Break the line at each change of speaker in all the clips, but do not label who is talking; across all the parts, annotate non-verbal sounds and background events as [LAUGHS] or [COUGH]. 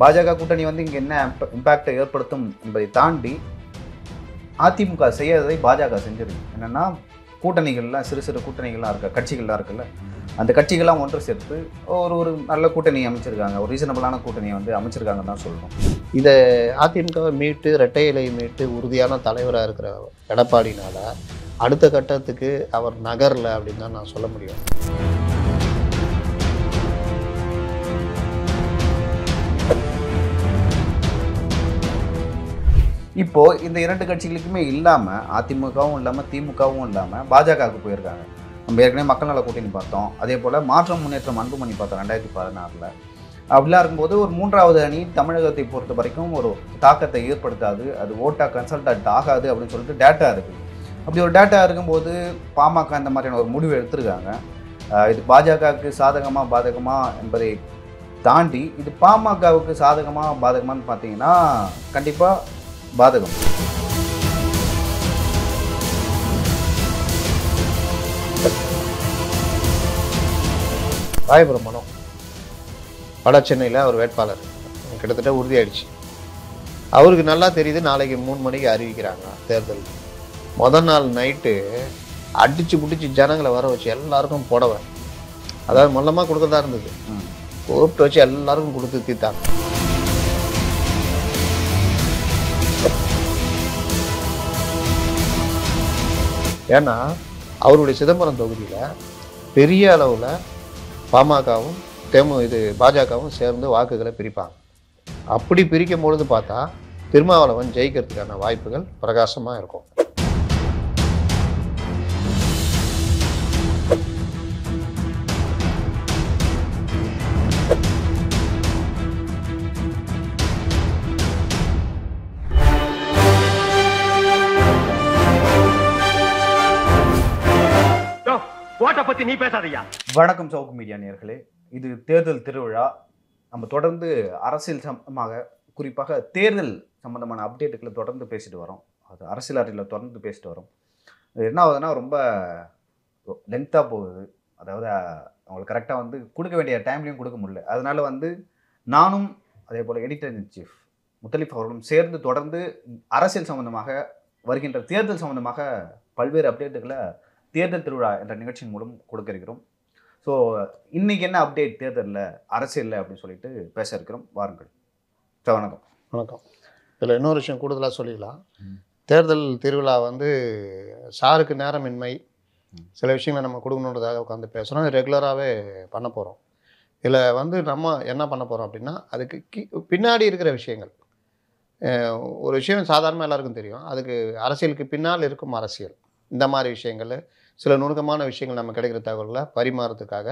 பாஜக கூட்டணி வந்து இங்கே என்ன இம்பேக்டை ஏற்படுத்தும் என்பதை தாண்டி அதிமுக செய்யறதை பாஜக செஞ்சது என்னென்னா கூட்டணிகள்லாம் சிறு சிறு கூட்டணிகள்லாம் இருக்க கட்சிகள்லாம் இருக்குல்ல அந்த கட்சிகள்லாம் ஒன்று சேர்த்து ஒரு ஒரு நல்ல கூட்டணி அமைச்சிருக்காங்க ஒரு ரீசனபிளான கூட்டணியை வந்து அமைச்சிருக்காங்கன்னு தான் சொல்லணும்
இதை அதிமுகவை மீட்டு இரட்டை இலையை மீட்டு உறுதியான தலைவராக இருக்கிற எடப்பாடினால் அடுத்த கட்டத்துக்கு அவர் நகரில் அப்படின்னு தான் நான் சொல்ல முடியும்
இப்போது இந்த இரண்டு கட்சிகளுக்குமே இல்லாமல் அதிமுகவும் இல்லாமல் திமுகவும் இல்லாமல் பாஜகவுக்கு போயிருக்காங்க நம்ம ஏற்கனவே மக்கள் நல கூட்டணி பார்த்தோம் அதே போல் மாற்றம் முன்னேற்றம் அன்புமணி பார்த்தோம் ரெண்டாயிரத்தி பதினாறில் அப்படிலாம் இருக்கும்போது ஒரு மூன்றாவது அணி தமிழகத்தை பொறுத்த வரைக்கும் ஒரு தாக்கத்தை ஏற்படுத்தாது அது ஓட்டாக கன்சல்டன்ட் ஆகாது அப்படின்னு சொல்லிட்டு டேட்டா இருக்குது அப்படி ஒரு டேட்டா இருக்கும்போது பாமக இந்த மாதிரியான ஒரு முடிவு எடுத்திருக்காங்க இது பாஜகவுக்கு சாதகமாக பாதகமாக என்பதை தாண்டி இது பாமகவுக்கு சாதகமாக பாதகமானு பார்த்தீங்கன்னா கண்டிப்பாக பாதகம்
ராயபுரம் மனம் வட சென்னையில் அவர் வேட்பாளர் கிட்டத்தட்ட உறுதியாயிடுச்சு அவருக்கு நல்லா தெரியுது நாளைக்கு மூணு மணிக்கு அறிவிக்கிறாங்க தேர்தல் முதல் நாள் நைட்டு அடிச்சு பிடிச்சி ஜனங்களை வர வச்சு எல்லாருக்கும் புடவை அதாவது மொல்லமாக கொடுக்கறதா இருந்தது கூப்பிட்டு வச்சு எல்லாருக்கும் கொடுத்து தீர்த்தாங்க ஏன்னா அவருடைய சிதம்பரம் தொகுதியில் பெரிய அளவில் பாமகவும் தெமு இது பாஜகவும் சேர்ந்து வாக்குகளை பிரிப்பாங்க அப்படி பிரிக்கும் பொழுது பார்த்தா திருமாவளவன் ஜெயிக்கிறதுக்கான வாய்ப்புகள் பிரகாசமாக இருக்கும் பத்தி நீ பேசாதையா
வணக்கம் சவுக்கு மீடியா நேர்களே இது தேர்தல் திருவிழா நம்ம தொடர்ந்து அரசியல் சம்பந்தமாக குறிப்பாக தேர்தல் சம்பந்தமான அப்டேட்டுகளை தொடர்ந்து பேசிட்டு வரோம் அது அரசியல் அறிவில் தொடர்ந்து பேசிட்டு வரோம் என்ன ஆகுதுன்னா ரொம்ப லென்த்தாக போகுது அதாவது அவங்களுக்கு கரெக்டாக வந்து கொடுக்க வேண்டிய டைம்லையும் கொடுக்க முடியல அதனால் வந்து நானும் அதே போல் எடிட்டர் இன் சீஃப் முத்தலிஃப் அவர்களும் சேர்ந்து தொடர்ந்து அரசியல் சம்மந்தமாக வருகின்ற தேர்தல் சம்மந்தமாக பல்வேறு அப்டேட்டுகளை தேர்தல் திருவிழா என்ற நிகழ்ச்சியின் மூலம் கொடுக்க இருக்கிறோம் ஸோ இன்றைக்கி என்ன அப்டேட் தேர்தலில் அரசியலில் அப்படின்னு சொல்லிட்டு பேச இருக்கிறோம் வாருங்கள்
சார் வணக்கம் வணக்கம் இதில் இன்னொரு விஷயம் கூடுதலாக சொல்லிக்கலாம் தேர்தல் திருவிழா வந்து சாருக்கு நேரமின்மை சில விஷயங்களை நம்ம கொடுக்கணுன்றதாக உட்காந்து பேசுகிறோம் ரெகுலராகவே பண்ண போகிறோம் இதில் வந்து நம்ம என்ன பண்ண போகிறோம் அப்படின்னா அதுக்கு கி பின்னாடி இருக்கிற விஷயங்கள் ஒரு விஷயம் சாதாரணமாக எல்லாருக்கும் தெரியும் அதுக்கு அரசியலுக்கு பின்னால் இருக்கும் அரசியல் இந்த மாதிரி விஷயங்கள் சில நுணுக்கமான விஷயங்கள் நம்ம கிடைக்கிற தகவல்களை பரிமாறத்துக்காக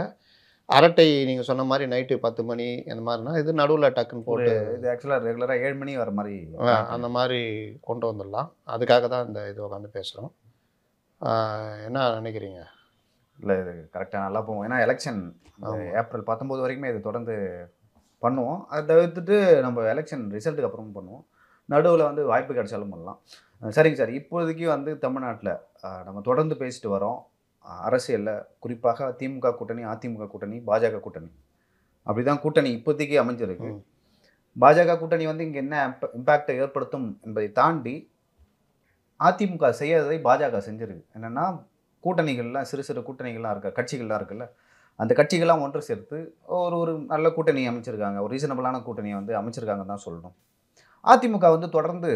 அரட்டை நீங்கள் சொன்ன மாதிரி நைட்டு பத்து மணி அந்த மாதிரினா இது நடுவில் டக்குன்னு போட்டு இது ஆக்சுவலாக ரெகுலராக ஏழு மணி வர மாதிரி அந்த மாதிரி கொண்டு வந்துடலாம் அதுக்காக தான் இந்த இது உட்காந்து பேசுகிறோம் என்ன நினைக்கிறீங்க இல்லை இது
கரெக்டாக நல்லா போவோம் ஏன்னா எலெக்ஷன் ஏப்ரல் பத்தொம்போது வரைக்குமே இது தொடர்ந்து பண்ணுவோம் அதை தவிர்த்துட்டு நம்ம எலெக்ஷன் ரிசல்ட்டுக்கு அப்புறமும் பண்ணுவோம் நடுவில் வந்து வாய்ப்பு கிடைச்சாலும் பண்ணலாம் சரிங்க சார் இப்போதைக்கு வந்து தமிழ்நாட்டில் நம்ம தொடர்ந்து பேசிட்டு வரோம் அரசியலில் குறிப்பாக திமுக கூட்டணி அதிமுக கூட்டணி பாஜக கூட்டணி அப்படி தான் கூட்டணி இப்போதைக்கு அமைஞ்சிருக்கு பாஜக கூட்டணி வந்து இங்கே என்ன இம்பாக்டை ஏற்படுத்தும் என்பதை தாண்டி அதிமுக செய்யாததை பாஜக செஞ்சிருக்கு என்னென்னா கூட்டணிகள்லாம் சிறு சிறு கூட்டணிகள்லாம் இருக்க கட்சிகள்லாம் இருக்குல்ல அந்த கட்சிகள்லாம் ஒன்று சேர்த்து ஒரு ஒரு நல்ல கூட்டணி அமைச்சிருக்காங்க ஒரு ரீசனபிளான கூட்டணியை வந்து அமைச்சிருக்காங்க தான் சொல்லணும் அதிமுக வந்து தொடர்ந்து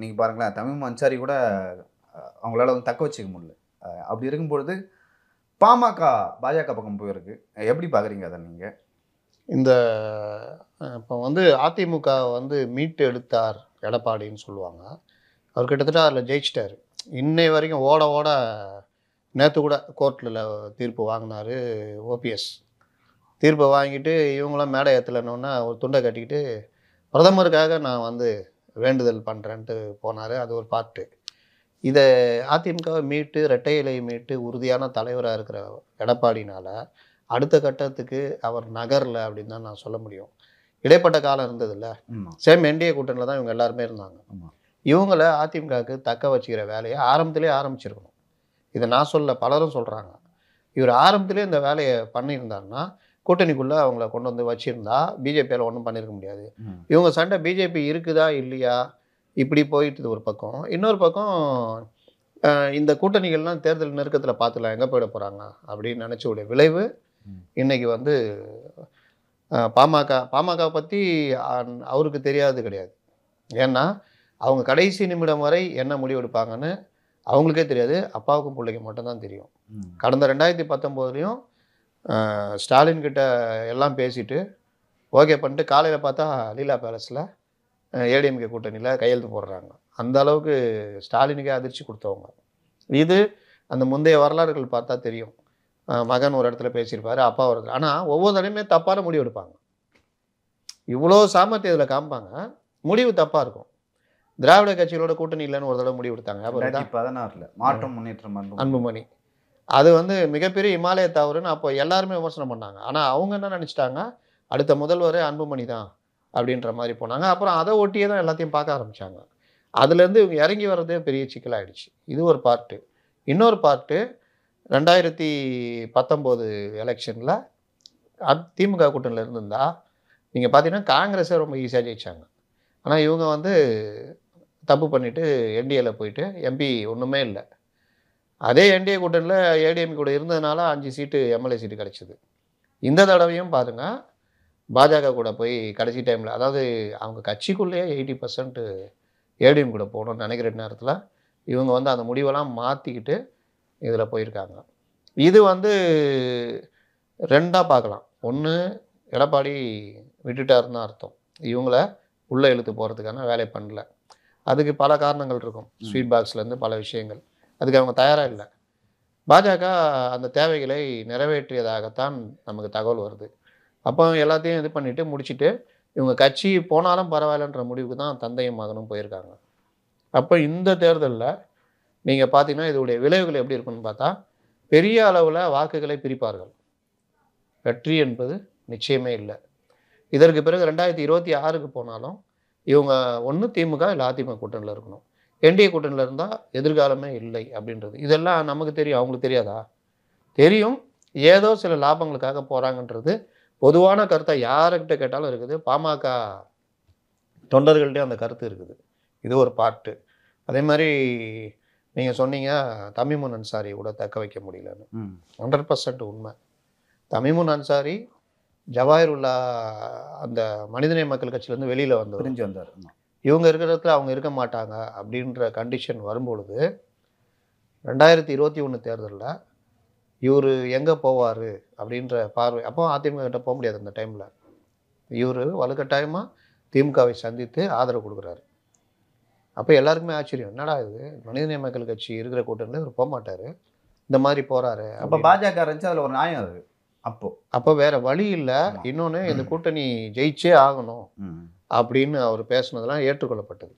நீங்கள் பாருங்களேன் தமிழ் அன்சாரி கூட அவங்களால வந்து தக்க வச்சுக்க முடியல அப்படி இருக்கும்பொழுது பாமக பாஜக பக்கம் போயிருக்கு எப்படி பார்க்குறீங்க அதை நீங்கள்
இந்த இப்போ வந்து அதிமுக வந்து மீட்டு எடுத்தார் எடப்பாடின்னு சொல்லுவாங்க அவர் கிட்டத்தட்ட அதில் ஜெயிச்சிட்டார் இன்னை வரைக்கும் ஓட ஓட நேற்று கூட கோர்ட்டில் தீர்ப்பு வாங்கினார் ஓபிஎஸ் தீர்ப்பை வாங்கிட்டு இவங்களாம் மேடை ஏற்றலன்னொன்னா ஒரு துண்டை கட்டிக்கிட்டு பிரதமருக்காக நான் வந்து வேண்டுதல் பண்ணுறேன்ட்டு போனார் அது ஒரு பாட்டு இதை அதிமுகவை மீட்டு இரட்டை இலையை மீட்டு உறுதியான தலைவராக இருக்கிற எடப்பாடினால் அடுத்த கட்டத்துக்கு அவர் நகரில் அப்படின்னு தான் நான் சொல்ல முடியும் இடைப்பட்ட காலம் இருந்ததில்ல சேம் என்டிஏ கூட்டணியில் தான் இவங்க எல்லாருமே இருந்தாங்க இவங்கள அதிமுகவுக்கு தக்க வச்சுக்கிற வேலையை ஆரம்பத்திலே ஆரம்பிச்சிருக்கணும் இதை நான் சொல்ல பலரும் சொல்கிறாங்க இவர் ஆரம்பத்திலே இந்த வேலையை பண்ணியிருந்தாருன்னா கூட்டணிக்குள்ளே அவங்கள கொண்டு வந்து வச்சுருந்தா பிஜேபியால் ஒன்றும் பண்ணியிருக்க முடியாது இவங்க சண்டை பிஜேபி இருக்குதா இல்லையா இப்படி போயிட்டு ஒரு பக்கம் இன்னொரு பக்கம் இந்த கூட்டணிகள்லாம் தேர்தல் நெருக்கத்தில் பார்த்துலாம் எங்கே போயிட போகிறாங்க அப்படின்னு உடைய விளைவு இன்றைக்கி வந்து பாமக பாமக பற்றி அவருக்கு தெரியாது கிடையாது ஏன்னா அவங்க கடைசி நிமிடம் வரை என்ன முடிவெடுப்பாங்கன்னு அவங்களுக்கே தெரியாது அப்பாவுக்கும் பிள்ளைக்கு மட்டும்தான் தெரியும் கடந்த ரெண்டாயிரத்தி பத்தொம்போதுலேயும் ஸ்டாலின் கிட்ட எல்லாம் பேசிட்டு ஓகே பண்ணிட்டு காலையில் பார்த்தா லீலா பேலஸில் ஏடிஎம்கே கூட்டணியில் கையெழுத்து போடுறாங்க அந்த அளவுக்கு ஸ்டாலினுக்கே அதிர்ச்சி கொடுத்தவங்க இது அந்த முந்தைய வரலாறுகள் பார்த்தா தெரியும் மகன் ஒரு இடத்துல பேசியிருப்பார் அப்பா ஒரு இடத்துல ஆனால் ஒவ்வொரு தடையுமே தப்பான முடிவு எடுப்பாங்க இவ்வளோ சாமர்த்தியம் இதில் காமிப்பாங்க முடிவு தப்பாக இருக்கும் திராவிட கட்சிகளோட கூட்டணி இல்லைன்னு ஒரு தடவை முடிவு எடுத்தாங்க பதினாறில் மாற்றம்
முன்னேற்றம் அன்புமணி
அது வந்து மிகப்பெரிய இமாலய தவறுன்னு அப்போ எல்லாருமே விமர்சனம் பண்ணாங்க ஆனால் அவங்க என்ன நினச்சிட்டாங்க அடுத்த முதல்வர் அன்புமணி தான் அப்படின்ற மாதிரி போனாங்க அப்புறம் அதை ஒட்டியே தான் எல்லாத்தையும் பார்க்க ஆரம்பித்தாங்க அதுலேருந்து இவங்க இறங்கி வர்றதே பெரிய சிக்கலாகிடுச்சு இது ஒரு பார்ட்டு இன்னொரு பார்ட்டு ரெண்டாயிரத்தி பத்தொம்போது எலெக்ஷனில் அத் திமுக கூட்டணியில் இருந்திருந்தா நீங்கள் பார்த்தீங்கன்னா காங்கிரஸை ரொம்ப ஈஸியாக ஜெயித்தாங்க ஆனால் இவங்க வந்து தப்பு பண்ணிவிட்டு என்டிஏல போயிட்டு எம்பி ஒன்றுமே இல்லை அதே என்டிஏ கூட்டணியில் ஏடிஎம் கூட இருந்ததுனால அஞ்சு சீட்டு எம்எல்ஏ சீட்டு கிடச்சிது இந்த தடவையும் பாருங்கள் பாஜக கூட போய் கடைசி டைமில் அதாவது அவங்க கட்சிக்குள்ளேயே எயிட்டி பர்சன்ட்டு ஏடிஎம் கூட போகணும்னு நினைக்கிற நேரத்தில் இவங்க வந்து அந்த முடிவெல்லாம் மாற்றிக்கிட்டு இதில் போயிருக்காங்க இது வந்து ரெண்டாக பார்க்கலாம் ஒன்று எடப்பாடி விட்டுட்டாருன்னு அர்த்தம் இவங்கள உள்ளே இழுத்து போகிறதுக்கான வேலை பண்ணல அதுக்கு பல காரணங்கள் இருக்கும் ஸ்வீட் பாக்ஸ்லேருந்து பல விஷயங்கள் அதுக்கு அவங்க தயாராக இல்லை பாஜக அந்த தேவைகளை நிறைவேற்றியதாகத்தான் நமக்கு தகவல் வருது அப்போ எல்லாத்தையும் இது பண்ணிவிட்டு முடிச்சுட்டு இவங்க கட்சி போனாலும் பரவாயில்லன்ற முடிவுக்கு தான் தந்தையும் மகனும் போயிருக்காங்க அப்போ இந்த தேர்தலில் நீங்கள் பார்த்தீங்கன்னா இதோடைய விளைவுகள் எப்படி இருக்குன்னு பார்த்தா பெரிய அளவில் வாக்குகளை பிரிப்பார்கள் வெற்றி என்பது நிச்சயமே இல்லை இதற்கு பிறகு ரெண்டாயிரத்தி இருபத்தி ஆறுக்கு போனாலும் இவங்க ஒன்று திமுக இல்லை அதிமுக கூட்டணியில் இருக்கணும் என்டிஏ கூட்டணியில் இருந்தால் எதிர்காலமே இல்லை அப்படின்றது இதெல்லாம் நமக்கு தெரியும் அவங்களுக்கு தெரியாதா தெரியும் ஏதோ சில லாபங்களுக்காக போகிறாங்கன்றது பொதுவான கருத்தை யாருக்கிட்ட கேட்டாலும் இருக்குது பாமக தொண்டர்கள்ட்டே அந்த கருத்து இருக்குது இது ஒரு பாட்டு அதே மாதிரி நீங்கள் சொன்னீங்க தமிமுன் அன்சாரி கூட தக்க வைக்க முடியலன்னு ஹண்ட்ரட் பர்சன்ட் உண்மை தமிமுன் அன்சாரி உள்ளா அந்த மனிதநேய மக்கள் கட்சியிலேருந்து வெளியில் வந்து பிரிஞ்சு வந்தார் இவங்க இருக்கிற இடத்துல அவங்க இருக்க மாட்டாங்க அப்படின்ற கண்டிஷன் வரும்பொழுது ரெண்டாயிரத்தி இருபத்தி ஒன்று தேர்தலில் இவர் எங்கே போவார் அப்படின்ற பார்வை அப்போ அதிமுகிட்ட போக முடியாது அந்த டைமில் இவர் வலுக்கட்டாயமாக திமுகவை சந்தித்து ஆதரவு கொடுக்குறாரு அப்போ எல்லாருக்குமே ஆச்சரியம் என்னடா இது மனிதநேய மக்கள் கட்சி இருக்கிற கூட்டத்தில் இவர் போக மாட்டார் இந்த மாதிரி போகிறாரு அப்போ
பாஜக இருந்துச்சு அதில் ஒரு நியாயம் அது
அப்போது அப்போ வேறு வழி இல்லை இன்னொன்று இந்த கூட்டணி ஜெயிச்சே ஆகணும் அப்படின்னு அவர் பேசுனதெல்லாம் ஏற்றுக்கொள்ளப்பட்டது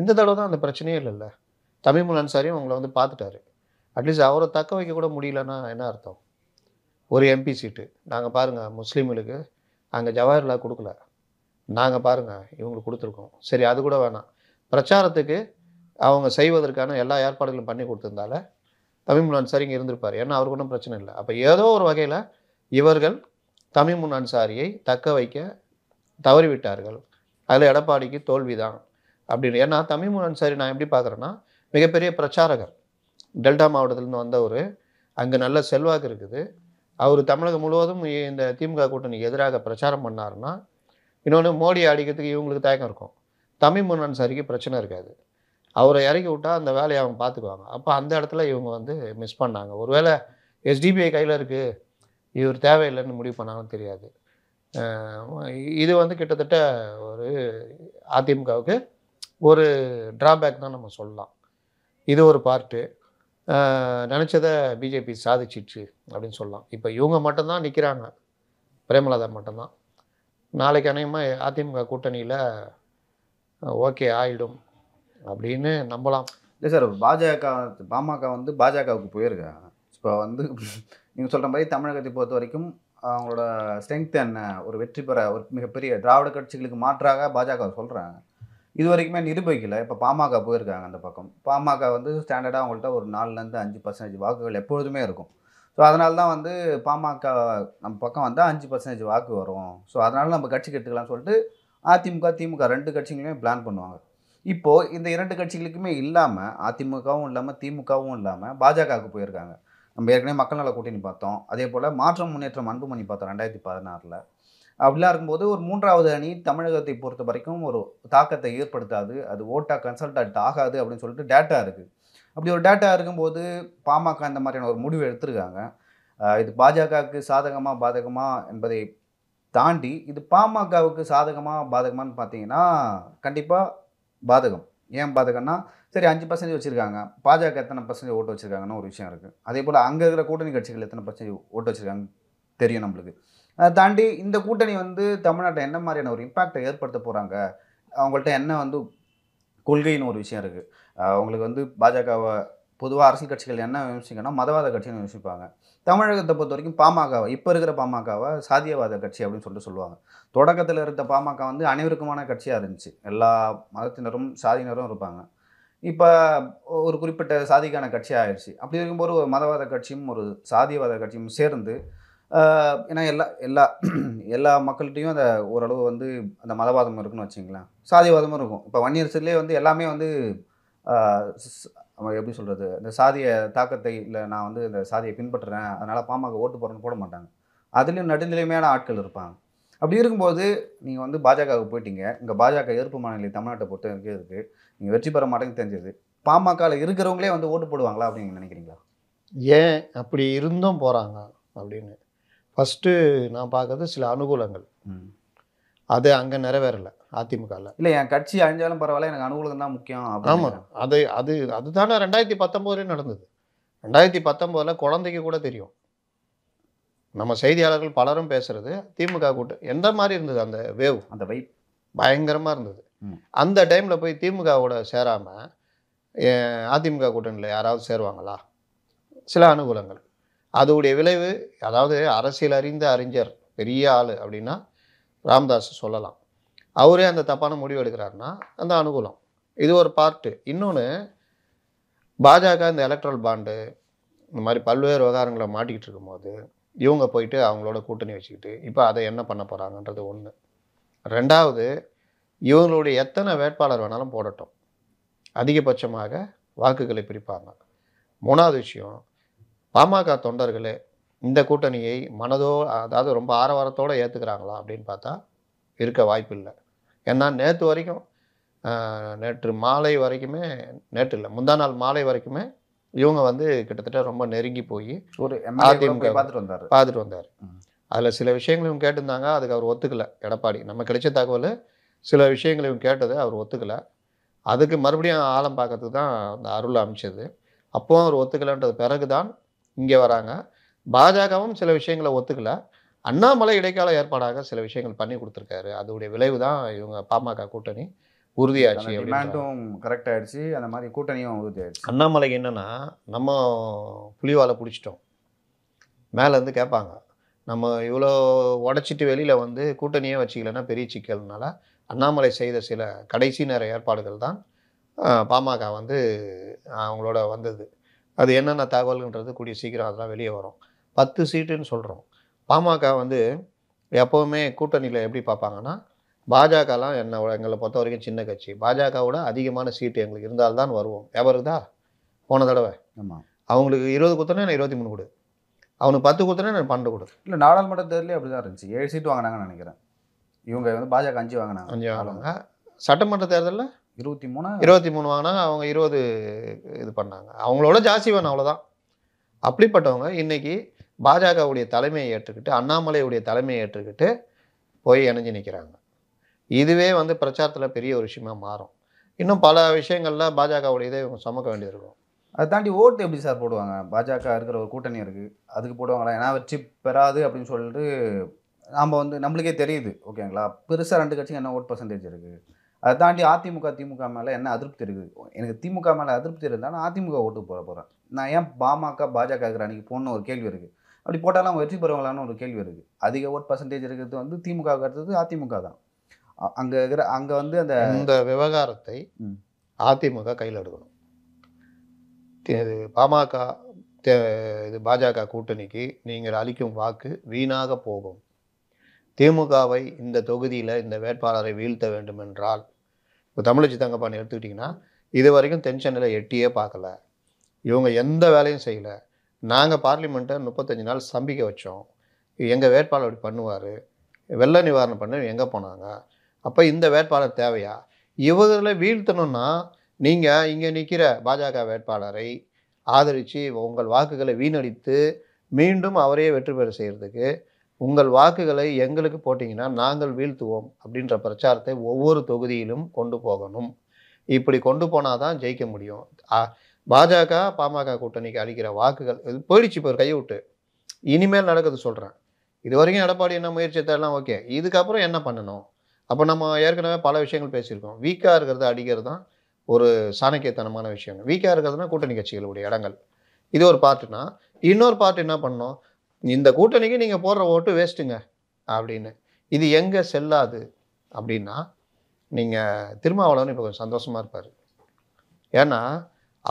இந்த தடவை தான் அந்த பிரச்சனையே இல்லைல்ல தமிழ்மன் அன்சாரியும் அவங்கள வந்து பார்த்துட்டாரு அட்லீஸ்ட் அவரை தக்க வைக்க கூட முடியலன்னா என்ன அர்த்தம் ஒரு எம்பி சீட்டு நாங்கள் பாருங்கள் முஸ்லீம்களுக்கு அங்கே ஜவஹர்லால் கொடுக்கல நாங்கள் பாருங்கள் இவங்களுக்கு கொடுத்துருக்கோம் சரி அது கூட வேணாம் பிரச்சாரத்துக்கு அவங்க செய்வதற்கான எல்லா ஏற்பாடுகளும் பண்ணி கொடுத்துருந்தால தமிழ் அன்சாரி இங்கே இருந்திருப்பார் ஏன்னா அவருக்கு ஒன்றும் பிரச்சனை இல்லை அப்போ ஏதோ ஒரு வகையில் இவர்கள் தமிழ் அன்சாரியை தக்க வைக்க தவறிவிட்டார்கள் அதில் எடப்பாடிக்கு தோல்வி தான் அப்படின்னு ஏன்னா தமிழ் அன்சாரி நான் எப்படி பார்க்குறேன்னா மிகப்பெரிய பிரச்சாரகர் டெல்டா மாவட்டத்திலேருந்து வந்தவர் அங்கே நல்ல செல்வாக்கு இருக்குது அவர் தமிழகம் முழுவதும் இந்த திமுக கூட்டணிக்கு எதிராக பிரச்சாரம் பண்ணாருன்னா இன்னொன்று மோடி அடிக்கிறதுக்கு இவங்களுக்கு தயக்கம் இருக்கும் தமிழ் சரிக்கு பிரச்சனை இருக்காது அவரை இறக்கி விட்டால் அந்த வேலையை அவங்க பார்த்துக்குவாங்க அப்போ அந்த இடத்துல இவங்க வந்து மிஸ் பண்ணாங்க ஒருவேளை எஸ்டிபிஐ கையில் இருக்குது இவர் தேவையில்லைன்னு முடிவு பண்ணாலும் தெரியாது இது வந்து கிட்டத்தட்ட ஒரு அதிமுகவுக்கு ஒரு ட்ராபேக் தான் நம்ம சொல்லலாம் இது ஒரு பார்ட்டு நினச்சதை பிஜேபி சாதிச்சிச்சு அப்படின்னு சொல்லலாம் இப்போ இவங்க மட்டும்தான் நிற்கிறாங்க பிரேமலதா மட்டும்தான் நாளைக்கு அநேகமாக அதிமுக கூட்டணியில் ஓகே ஆயிடும் அப்படின்னு நம்பலாம் இல்லை சார் பாஜக
பாமக வந்து பாஜகவுக்கு போயிருக்காங்க இப்போ வந்து நீங்கள் சொல்கிற மாதிரி தமிழகத்தை பொறுத்த வரைக்கும் அவங்களோட ஸ்ட்ரென்த் என்ன ஒரு வெற்றி பெற ஒரு மிகப்பெரிய திராவிட கட்சிகளுக்கு மாற்றாக பாஜக சொல்கிறாங்க இது வரைக்குமே நிரூபிக்கல இப்போ பாமக போயிருக்காங்க அந்த பக்கம் பாமக வந்து ஸ்டாண்டர்டாக அவங்கள்ட்ட ஒரு நாலுலேருந்து அஞ்சு பர்சன்டேஜ் வாக்குகள் எப்பொழுதுமே இருக்கும் ஸோ அதனால தான் வந்து பாமக நம்ம பக்கம் வந்தால் அஞ்சு பர்சன்டேஜ் வாக்கு வரும் ஸோ அதனால நம்ம கட்சி கெட்டுக்கலாம்னு சொல்லிட்டு அதிமுக திமுக ரெண்டு கட்சிகளுமே பிளான் பண்ணுவாங்க இப்போது இந்த இரண்டு கட்சிகளுக்குமே இல்லாமல் அதிமுகவும் இல்லாமல் திமுகவும் இல்லாமல் பாஜகவுக்கு போயிருக்காங்க நம்ம ஏற்கனவே மக்கள் நல கூட்டணி பார்த்தோம் அதே போல் மாற்றம் முன்னேற்றம் அன்புமணி பார்த்தோம் ரெண்டாயிரத்தி பதினாறில் அப்படிலாம் இருக்கும்போது ஒரு மூன்றாவது அணி தமிழகத்தை பொறுத்த வரைக்கும் ஒரு தாக்கத்தை ஏற்படுத்தாது அது ஓட்டாக கன்சல்டன்ட் ஆகாது அப்படின்னு சொல்லிட்டு டேட்டா இருக்குது அப்படி ஒரு டேட்டா இருக்கும்போது பாமக இந்த மாதிரியான ஒரு முடிவு எடுத்திருக்காங்க இது பாஜகவுக்கு சாதகமாக பாதகமாக என்பதை தாண்டி இது பாமகவுக்கு சாதகமாக பாதகமானு பார்த்தீங்கன்னா கண்டிப்பாக பாதகம் ஏன் பாதகம்னா சரி அஞ்சு பர்சன்டேஜ் வச்சுருக்காங்க பாஜக எத்தனை பர்சன்டேஜ் ஓட்டு வச்சுருக்காங்கன்னு ஒரு விஷயம் இருக்குது அதே போல் அங்கே இருக்கிற கூட்டணி கட்சிகள் எத்தனை பர்சன்டேஜ் ஓட்டு வச்சுருக்காங்க தெரியும் நம்மளுக்கு அதை தாண்டி இந்த கூட்டணி வந்து தமிழ்நாட்டை என்ன மாதிரியான ஒரு இம்பாக்டை ஏற்படுத்த போகிறாங்க அவங்கள்ட்ட என்ன வந்து கொள்கைன்னு ஒரு விஷயம் இருக்குது அவங்களுக்கு வந்து பாஜகவை பொதுவாக அரசியல் கட்சிகள் என்ன விமர்சிக்கன்னா மதவாத கட்சின்னு விமர்சிப்பாங்க தமிழகத்தை பொறுத்த வரைக்கும் பாமகவை இப்போ இருக்கிற பாமகவை சாதியவாத கட்சி அப்படின்னு சொல்லிட்டு சொல்லுவாங்க தொடக்கத்தில் இருந்த பாமக வந்து அனைவருக்குமான கட்சியாக இருந்துச்சு எல்லா மதத்தினரும் சாதியினரும் இருப்பாங்க இப்போ ஒரு குறிப்பிட்ட சாதிக்கான கட்சி ஆயிடுச்சு அப்படி இருக்கும்போது ஒரு மதவாத கட்சியும் ஒரு சாதியவாத கட்சியும் சேர்ந்து ஏன்னா எல்லா எல்லா [CLEARS THROAT] எல்லா மக்கள்கிட்டையும் அந்த ஓரளவு வந்து அந்த மதவாதம் இருக்குன்னு வச்சிங்களேன் சாதிவாதமும் இருக்கும் இப்போ வன்னியரசுலேயே வந்து எல்லாமே வந்து எப்படி சொல்கிறது இந்த சாதிய தாக்கத்தை இல்லை நான் வந்து இந்த சாதியை பின்பற்றுறேன் அதனால் பாமக ஓட்டு போடுறேன்னு போட மாட்டாங்க அதுலேயும் நடுநிலைமையான ஆட்கள் இருப்பாங்க அப்படி இருக்கும்போது நீங்கள் வந்து பாஜகவுக்கு போயிட்டீங்க இங்கே பாஜக எதிர்ப்பு மாநிலம் தமிழ்நாட்டை பொறுத்த வரைக்கும் இருக்குது நீங்கள் வெற்றி பெற மாட்டேங்குது தெரிஞ்சது பாமகவில் இருக்கிறவங்களே வந்து ஓட்டு போடுவாங்களா அப்படின்னு நினைக்கிறீங்களா
ஏன் அப்படி இருந்தும் போகிறாங்க அப்படின்னு ஃபஸ்ட்டு நான் பார்க்கறது சில அனுகூலங்கள் அது அங்கே நிறைவேறலை அதிமுகவில் இல்லை என் கட்சி அழிஞ்சாலும் பரவாயில்ல எனக்கு அனுகூலம் தான் முக்கியம் ஆமாம் அது அது அதுதானே ரெண்டாயிரத்தி பத்தொம்போதுலேயும் நடந்தது ரெண்டாயிரத்தி பத்தொம்போதில் குழந்தைக்கு கூட தெரியும் நம்ம செய்தியாளர்கள் பலரும் பேசுறது திமுக கூட்டம் எந்த மாதிரி இருந்தது அந்த வேவ் அந்த வை பயங்கரமாக இருந்தது அந்த டைமில் போய் திமுகவோட சேராமல் அதிமுக கூட்டணியில் யாராவது சேருவாங்களா சில அனுகூலங்கள் அதோடைய விளைவு அதாவது அரசியல் அறிந்த அறிஞர் பெரிய ஆள் அப்படின்னா ராம்தாஸ் சொல்லலாம் அவரே அந்த தப்பான முடிவு எடுக்கிறாருன்னா அந்த அனுகூலம் இது ஒரு பார்ட்டு இன்னொன்று பாஜக இந்த எலக்ட்ரல் பாண்டு இந்த மாதிரி பல்வேறு விவகாரங்களை மாட்டிக்கிட்டு இருக்கும்போது இவங்க போயிட்டு அவங்களோட கூட்டணி வச்சுக்கிட்டு இப்போ அதை என்ன பண்ண போகிறாங்கன்றது ஒன்று ரெண்டாவது இவங்களுடைய எத்தனை வேட்பாளர் வேணாலும் போடட்டும் அதிகபட்சமாக வாக்குகளை பிரிப்பாங்க மூணாவது விஷயம் பாமக தொண்டர்களே இந்த கூட்டணியை மனதோ அதாவது ரொம்ப ஆரவாரத்தோடு ஏற்றுக்கிறாங்களா அப்படின்னு பார்த்தா இருக்க வாய்ப்பு இல்லை ஏன்னா நேற்று வரைக்கும் நேற்று மாலை வரைக்குமே நேற்று இல்லை முந்தா நாள் மாலை வரைக்குமே இவங்க வந்து கிட்டத்தட்ட ரொம்ப நெருங்கி போய் ஒரு அதிமுக பார்த்துட்டு வந்தார் பார்த்துட்டு வந்தார் அதில் சில விஷயங்களையும் கேட்டிருந்தாங்க அதுக்கு அவர் ஒத்துக்கலை எடப்பாடி நம்ம கிடைச்ச தகவல் சில விஷயங்களையும் கேட்டது அவர் ஒத்துக்கலை அதுக்கு மறுபடியும் ஆழம் பார்க்கறதுக்கு தான் அந்த அருள் அமைச்சது அப்போவும் அவர் ஒத்துக்கலைன்றது பிறகு தான் இங்கே வராங்க பாஜகவும் சில விஷயங்களை ஒத்துக்கல அண்ணாமலை இடைக்கால ஏற்பாடாக சில விஷயங்கள் பண்ணி கொடுத்துருக்காரு அதோடைய விளைவு தான் இவங்க பாமக கூட்டணி உறுதியாச்சு டிமாண்டும்
கரெக்ட் ஆகிடுச்சு அந்த மாதிரி கூட்டணியும் உறுதியாயிடுச்சு
அண்ணாமலைக்கு என்னென்னா நம்ம புலிவாலை பிடிச்சிட்டோம் மேலேருந்து கேட்பாங்க நம்ம இவ்வளோ உடச்சிட்டு வெளியில் வந்து கூட்டணியே வச்சுக்கலன்னா பெரிய சிக்கல்னால அண்ணாமலை செய்த சில கடைசி நேர ஏற்பாடுகள் தான் பாமக வந்து அவங்களோட வந்தது அது என்னென்ன தகவல்ன்றது கூடிய சீக்கிரம் அதெல்லாம் வெளியே வரும் பத்து சீட்டுன்னு சொல்கிறோம் பாமக வந்து எப்போவுமே கூட்டணியில் எப்படி பார்ப்பாங்கன்னா பாஜகலாம் என்ன எங்களை பொறுத்த வரைக்கும் சின்ன கட்சி பாஜகவோட அதிகமான சீட்டு எங்களுக்கு இருந்தால்தான் வருவோம் எவருதா போன தடவை ஆமாம் அவங்களுக்கு இருபது கொடுத்தனே நான் இருபத்தி மூணு கொடு அவனுக்கு பத்து கொடுத்தனே நான் பன்னெண்டு கொடு இல்லை
நாடாளுமன்ற தேர்தலே அப்படி தான் இருந்துச்சு ஏழு சீட்டு வாங்கினாங்கன்னு நினைக்கிறேன் இவங்க வந்து பாஜக அஞ்சு வாங்கினாங்க அஞ்சு வாங்கினாங்க
சட்டமன்ற தேர்தலில்
இருபத்தி மூணு இருபத்தி
மூணு வாங்கினாங்க அவங்க இருபது இது பண்ணாங்க அவங்களோட ஜாஸ்தி வேணும் அவ்வளோதான் அப்படிப்பட்டவங்க இன்னைக்கு பாஜகவுடைய தலைமையை ஏற்றுக்கிட்டு அண்ணாமலையுடைய தலைமையை ஏற்றுக்கிட்டு போய் இணைஞ்சு நிற்கிறாங்க இதுவே வந்து பிரச்சாரத்தில் பெரிய ஒரு விஷயமா மாறும் இன்னும் பல விஷயங்களில் பாஜகவுடைய இதை இவங்க சுமக்க வேண்டியிருக்கும் அதை தாண்டி ஓட்டு எப்படி சார் போடுவாங்க பாஜக இருக்கிற ஒரு கூட்டணி இருக்குது அதுக்கு போடுவாங்களா ஏன்னா வெற்றி பெறாது
அப்படின்னு சொல்லிட்டு நாம் வந்து நம்மளுக்கே தெரியுது ஓகேங்களா பெருசாக ரெண்டு கட்சிக்கு என்ன ஓட் பர்சன்டேஜ் இருக்குது அதை தாண்டி அதிமுக திமுக மேலே என்ன அதிருப்தி இருக்குது எனக்கு திமுக மேலே அதிருப்தி இருந்தால் நான் அதிமுக ஓட்டு போட போகிறேன் நான் ஏன் பாமக பாஜக அன்றைக்கி போகணும்னு ஒரு கேள்வி இருக்குது அப்படி போட்டாலும் வெற்றி பெறுவாங்களான்னு ஒரு கேள்வி இருக்குது அதிக ஓட் பர்சன்டேஜ் இருக்கிறது வந்து திமுக இருக்கிறது அதிமுக தான் அங்கே இருக்கிற அங்கே
வந்து அந்த இந்த விவகாரத்தை அதிமுக கையில் எடுக்கணும் பாமக இது பாஜக கூட்டணிக்கு நீங்கள் அளிக்கும் வாக்கு வீணாக போகும் திமுகவை இந்த தொகுதியில் இந்த வேட்பாளரை வீழ்த்த வேண்டுமென்றால் இப்போ தமிழச்சி தங்கப்பான்னு எடுத்துக்கிட்டிங்கன்னா இது வரைக்கும் தென்சென்னையில் எட்டியே பார்க்கல இவங்க எந்த வேலையும் செய்யலை நாங்கள் பார்லிமெண்ட்டை முப்பத்தஞ்சு நாள் சம்பிக்க வச்சோம் எங்கள் வேட்பாளர் அப்படி பண்ணுவார் வெள்ள நிவாரணம் பண்ண எங்கே போனாங்க அப்போ இந்த வேட்பாளர் தேவையா இவர்களை வீழ்த்தணும்னா நீங்கள் இங்கே நிற்கிற பாஜக வேட்பாளரை ஆதரித்து உங்கள் வாக்குகளை வீணடித்து மீண்டும் அவரையே வெற்றி பெற செய்கிறதுக்கு உங்கள் வாக்குகளை எங்களுக்கு போட்டிங்கன்னா நாங்கள் வீழ்த்துவோம் அப்படின்ற பிரச்சாரத்தை ஒவ்வொரு தொகுதியிலும் கொண்டு போகணும் இப்படி கொண்டு போனால் தான் ஜெயிக்க முடியும் பாஜக பாமக கூட்டணிக்கு அளிக்கிற வாக்குகள் இது போயிடுச்சு இப்போ ஒரு கைவிட்டு இனிமேல் நடக்குது சொல்கிறேன் இது வரைக்கும் எடப்பாடி என்ன முயற்சி எல்லாம் ஓகே இதுக்கப்புறம் என்ன பண்ணணும் அப்போ நம்ம ஏற்கனவே பல விஷயங்கள் பேசியிருக்கோம் வீக்காக இருக்கிறத அடிக்கிறது தான் ஒரு சாணக்கியத்தனமான விஷயம் வீக்காக இருக்கிறதுனா கூட்டணி கட்சிகளுடைய இடங்கள் இது ஒரு பார்ட்டுனா இன்னொரு பார்ட் என்ன பண்ணணும் இந்த கூட்டணிக்கு நீங்கள் போடுற ஓட்டு வேஸ்ட்டுங்க அப்படின்னு இது எங்கே செல்லாது அப்படின்னா நீங்கள் திருமாவளவன் இப்போ கொஞ்சம் சந்தோஷமாக இருப்பார் ஏன்னா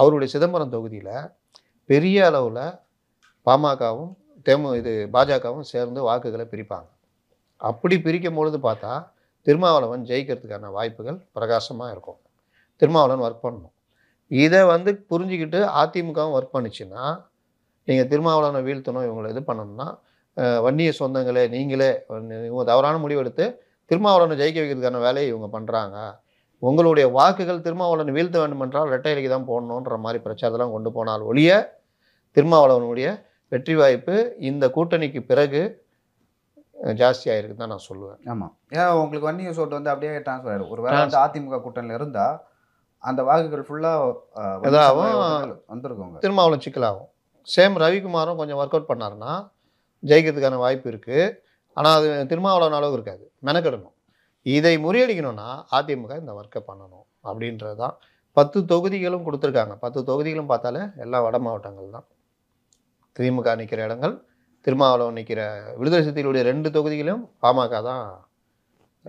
அவருடைய சிதம்பரம் தொகுதியில் பெரிய அளவில் பாமகவும் தெமு இது பாஜகவும் சேர்ந்து வாக்குகளை பிரிப்பாங்க அப்படி பிரிக்கும் பொழுது பார்த்தா திருமாவளவன் ஜெயிக்கிறதுக்கான வாய்ப்புகள் பிரகாசமாக இருக்கும் திருமாவளவன் ஒர்க் பண்ணணும் இதை வந்து புரிஞ்சுக்கிட்டு அதிமுகவும் ஒர்க் பண்ணிச்சுன்னா நீங்கள் திருமாவளவனை வீழ்த்தணும் இவங்களை இது பண்ணணும்னா வன்னிய சொந்தங்களே நீங்களே இவங்க தவறான முடிவு எடுத்து திருமாவளவனை ஜெயிக்க வைக்கிறதுக்கான வேலையை இவங்க பண்ணுறாங்க உங்களுடைய வாக்குகள் திருமாவளவன் வீழ்த்த வேண்டுமென்றால் ரெட்டையிலைக்கு தான் போடணுன்ற மாதிரி பிரச்சாரத்தெல்லாம் கொண்டு போனால் ஒழிய திருமாவளவனுடைய வெற்றி வாய்ப்பு இந்த கூட்டணிக்கு பிறகு ஜாஸ்தியாக தான் நான் சொல்லுவேன் ஆமாம்
ஏன்னா உங்களுக்கு வன்னிய சோட்டு வந்து அப்படியே டிரான்ஸ்ஃபர் ஆகிடும் ஒரு வேலை வந்து
அதிமுக கூட்டணியில் இருந்தால் அந்த வாக்குகள் ஃபுல்லாக இதாகவும் வந்துருக்கோங்க திருமாவளம் சிக்கலாகும் சேம் ரவிக்குமாரும் கொஞ்சம் ஒர்க் அவுட் பண்ணாருன்னா ஜெயிக்கிறதுக்கான வாய்ப்பு இருக்குது ஆனால் அது திருமாவளவன் அளவுக்கு இருக்காது மெனக்கெடணும் இதை முறியடிக்கணும்னா அதிமுக இந்த ஒர்க்கை பண்ணணும் அப்படின்றது தான் பத்து தொகுதிகளும் கொடுத்துருக்காங்க பத்து தொகுதிகளும் பார்த்தாலே எல்லா வட மாவட்டங்கள் தான் திமுக நிற்கிற இடங்கள் திருமாவளவன் நிற்கிற விடுதலை சித்திகளுடைய ரெண்டு தொகுதிகளையும் பாமக தான்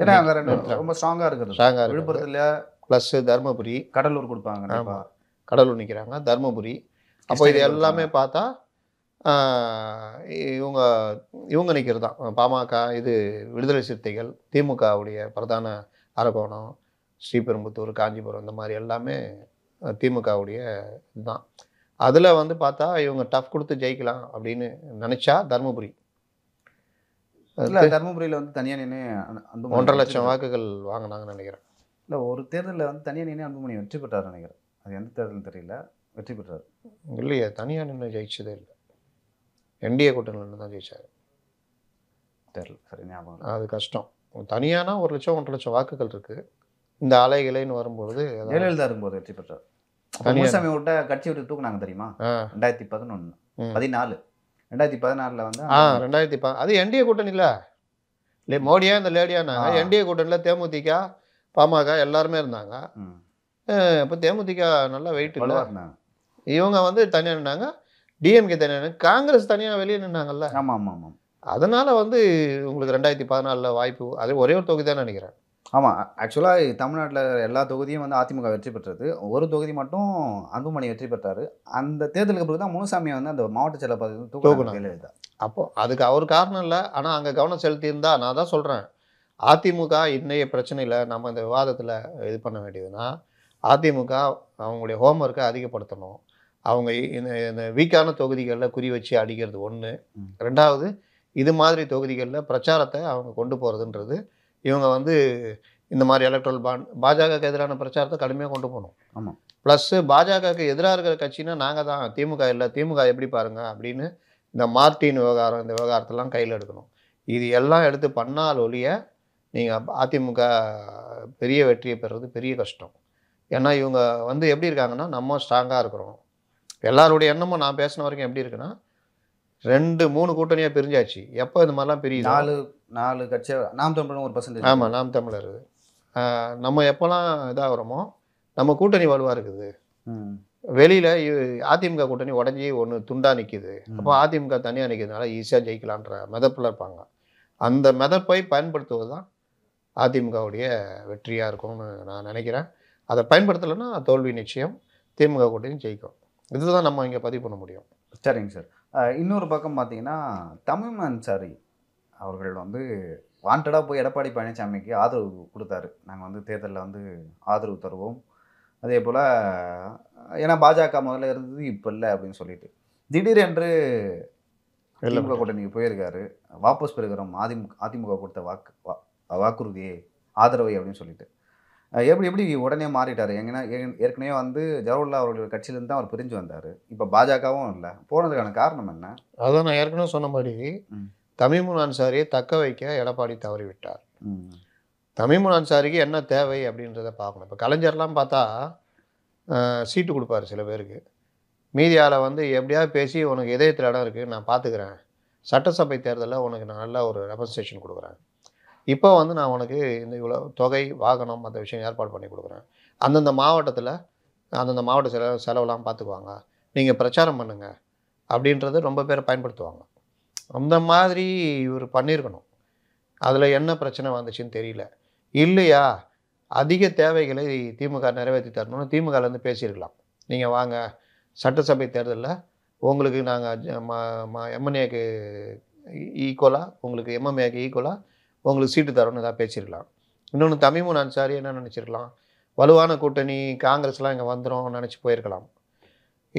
ஏன்னா அங்கே ரெண்டு ரொம்ப ஸ்ட்ராங்காக இருக்குது ஸ்ட்ராங்காக விழுப்புரத்தில் ப்ளஸ் தருமபுரி கடலூர் கொடுப்பாங்க கடலூர் நிற்கிறாங்க தருமபுரி அப்போ இது எல்லாமே பார்த்தா இவங்க இவங்க நிற்கிறது தான் பாமக இது விடுதலை சிறுத்தைகள் திமுகவுடைய பிரதான அரக்கோணம் ஸ்ரீபெரும்புத்தூர் காஞ்சிபுரம் இந்த மாதிரி எல்லாமே திமுகவுடைய இதுதான் அதில் வந்து பார்த்தா இவங்க டஃப் கொடுத்து ஜெயிக்கலாம் அப்படின்னு நினச்சா தருமபுரி இல்லை
தருமபுரியில் வந்து தனியாக நின்று அந்த ஒன்றரை லட்சம் வாக்குகள் வாங்கினாங்கன்னு நினைக்கிறேன் இல்லை ஒரு தேர்தலில் வந்து தனியாக நின்று அன்புமணி வெற்றி பெற்றார் நினைக்கிறேன் அது எந்த தேர்தல் தெரியல வெற்றி பெற்றார்
இல்லையே தனியாக நின்று ஜெயிச்சதே இல்லை என்டிஏ கூட்டணியில் தான் ஜெயிச்சார் தெரில சரி ஞாபகம் அது கஷ்டம் தனியானா ஒரு லட்சம் ஒன்றரை லட்சம் வாக்குகள் இருக்குது இந்த அலை இலைன்னு வரும்பொழுது ஜெயலலிதா இருக்கும்போது வெற்றி பெற்றார் முனுசாமி
விட்ட கட்சி விட்டு தூக்குனாங்க
தெரியுமா ரெண்டாயிரத்தி பதினொன்று பதினாலு ரெண்டாயிரத்தி பதினாலில் வந்து ஆ ரெண்டாயிரத்தி ப அது என்டிஏ கூட்டணி இல்லை மோடியா இந்த லேடியானாங்க என்டிஏ கூட்டணியில் தேமுதிக பாமக எல்லாருமே இருந்தாங்க இப்போ தேமுதிக நல்லா வெயிட் இருந்தாங்க இவங்க வந்து தனியாக நின்னாங்க டிஎம்கே தனியாக காங்கிரஸ் தனியாக வெளியே நின்னாங்கல்ல ஆமாம் ஆமாம் ஆமாம் அதனால் வந்து உங்களுக்கு ரெண்டாயிரத்தி பதினாலில் வாய்ப்பு அது ஒரே ஒரு தொகுதி தான் நினைக்கிறேன் ஆமாம் ஆக்சுவலாக
தமிழ்நாட்டில் எல்லா தொகுதியும் வந்து அதிமுக வெற்றி பெற்றது ஒரு தொகுதி மட்டும் அன்புமணி வெற்றி பெற்றார்
அந்த தேர்தலுக்கு பிறகு தான் முனுசாமியை வந்து அந்த மாவட்ட செயலர் அப்போ அதுக்கு அவர் காரணம் இல்லை ஆனால் அங்கே கவனம் செலுத்தியிருந்தா நான் தான் சொல்கிறேன் அதிமுக இன்றைய பிரச்சனையில் நம்ம இந்த விவாதத்தில் இது பண்ண வேண்டியதுன்னா அதிமுக அவங்களுடைய ஹோம்ஒர்க்கை அதிகப்படுத்தணும் அவங்க இந்த வீக்கான தொகுதிகளில் குறி வச்சு அடிக்கிறது ஒன்று ரெண்டாவது இது மாதிரி தொகுதிகளில் பிரச்சாரத்தை அவங்க கொண்டு போகிறதுன்றது இவங்க வந்து இந்த மாதிரி எலக்ட்ரல் பாண்ட் பாஜகவுக்கு எதிரான பிரச்சாரத்தை கடுமையாக கொண்டு போகணும் ஆமாம் ப்ளஸ்ஸு பாஜகவுக்கு எதிராக இருக்கிற கட்சினா நாங்கள் தான் திமுக இல்லை திமுக எப்படி பாருங்கள் அப்படின்னு இந்த மார்டின் விவகாரம் இந்த விவகாரத்தெல்லாம் கையில் எடுக்கணும் இது எல்லாம் எடுத்து பண்ணால் ஒழிய நீங்கள் அதிமுக பெரிய வெற்றியை பெறுறது பெரிய கஷ்டம் ஏன்னா இவங்க வந்து எப்படி இருக்காங்கன்னா நம்ம ஸ்ட்ராங்காக இருக்கிறோம் எல்லாருடைய எண்ணமும் நான் பேசின வரைக்கும் எப்படி இருக்குன்னா ரெண்டு மூணு கூட்டணியாக பிரிஞ்சாச்சு எப்போ இந்த மாதிரிலாம் பெரிய நாலு நாலு கட்சியாக நாம் தமிழர் ஒரு பர்சன்டேஜ் ஆமாம் நாம் தமிழர் நம்ம எப்போல்லாம் இதாகிறோமோ நம்ம கூட்டணி வலுவாக இருக்குது வெளியில் அதிமுக கூட்டணி உடஞ்சி ஒன்று துண்டாக நிற்கிது அப்போ அதிமுக தனியாக நிற்கிறதுனால ஈஸியாக ஜெயிக்கலான்ற மெதப்பில் இருப்பாங்க அந்த மெதப்பை பயன்படுத்துவது தான் அதிமுகவுடைய வெற்றியாக இருக்கும்னு நான் நினைக்கிறேன் அதை பயன்படுத்தலைன்னா தோல்வி நிச்சயம் திமுக கூட்டணி ஜெயிக்கும் இதுதான் நம்ம இங்கே பதிவு பண்ண முடியும் சரிங்க சார் இன்னொரு பக்கம் பார்த்தீங்கன்னா தமிழ் அன்சாரி
அவர்கள் வந்து வாண்டடாக போய் எடப்பாடி பழனிசாமிக்கு ஆதரவு கொடுத்தாரு நாங்கள் வந்து தேர்தலில் வந்து ஆதரவு தருவோம் அதே போல் ஏன்னா பாஜக முதல்ல இருந்தது இப்போ இல்லை அப்படின்னு சொல்லிட்டு திடீரென்று திமுக கூட்டணிக்கு போயிருக்காரு வாபஸ் பெறுகிறோம் அதிமுக அதிமுக கொடுத்த வாக்கு வாக்குறுதியே ஆதரவை அப்படின்னு சொல்லிட்டு எப்படி எப்படி உடனே மாறிட்டார் எங்கன்னா ஏற்கனவே வந்து ஜவஹர்லால் அவருடைய கட்சியிலேருந்து தான் அவர் பிரிஞ்சு வந்தார் இப்போ பாஜகவும் இல்லை போனதுக்கான காரணம் என்ன
அதான் நான் ஏற்கனவே சொன்ன மாதிரி தமிமுன் அன்சாரியை தக்க வைக்க எடப்பாடி தவறிவிட்டார் தமிமுன் அன்சாரிக்கு என்ன தேவை அப்படின்றத பார்க்கணும் இப்போ கலைஞர்லாம் பார்த்தா சீட்டு கொடுப்பார் சில பேருக்கு மீதியால் வந்து எப்படியாவது பேசி உனக்கு இதயத்தில் இடம் இருக்குது நான் பார்த்துக்கிறேன் சட்டசபை தேர்தலில் உனக்கு நான் நல்லா ஒரு ரெப்ரசன்டேஷன் கொடுக்குறேன் இப்போ வந்து நான் உனக்கு இந்த இவ்வளோ தொகை வாகனம் மற்ற விஷயம் ஏற்பாடு பண்ணி கொடுக்குறேன் அந்தந்த மாவட்டத்தில் அந்தந்த மாவட்ட செலவு செலவெல்லாம் பார்த்துக்குவாங்க நீங்கள் பிரச்சாரம் பண்ணுங்கள் அப்படின்றது ரொம்ப பேர் பயன்படுத்துவாங்க அந்த மாதிரி இவர் பண்ணியிருக்கணும் அதில் என்ன பிரச்சனை வந்துச்சுன்னு தெரியல இல்லையா அதிக தேவைகளை திமுக நிறைவேற்றி தரணும்னு திமுகலேருந்து பேசியிருக்கலாம் நீங்கள் வாங்க சட்டசபை தேர்தலில் உங்களுக்கு நாங்கள் எம்என்ஏக்கு ஈக்குவலாக உங்களுக்கு எம்எம்ஏக்கு ஈக்குவலாக உங்களுக்கு சீட்டு தரணும் ஏதாவது பேசிருக்கலாம் இன்னொன்று தமிமுன் அன்சாரி என்ன நினச்சிருக்கலாம் வலுவான கூட்டணி காங்கிரஸ்லாம் இங்கே வந்துடும் நினச்சி போயிருக்கலாம்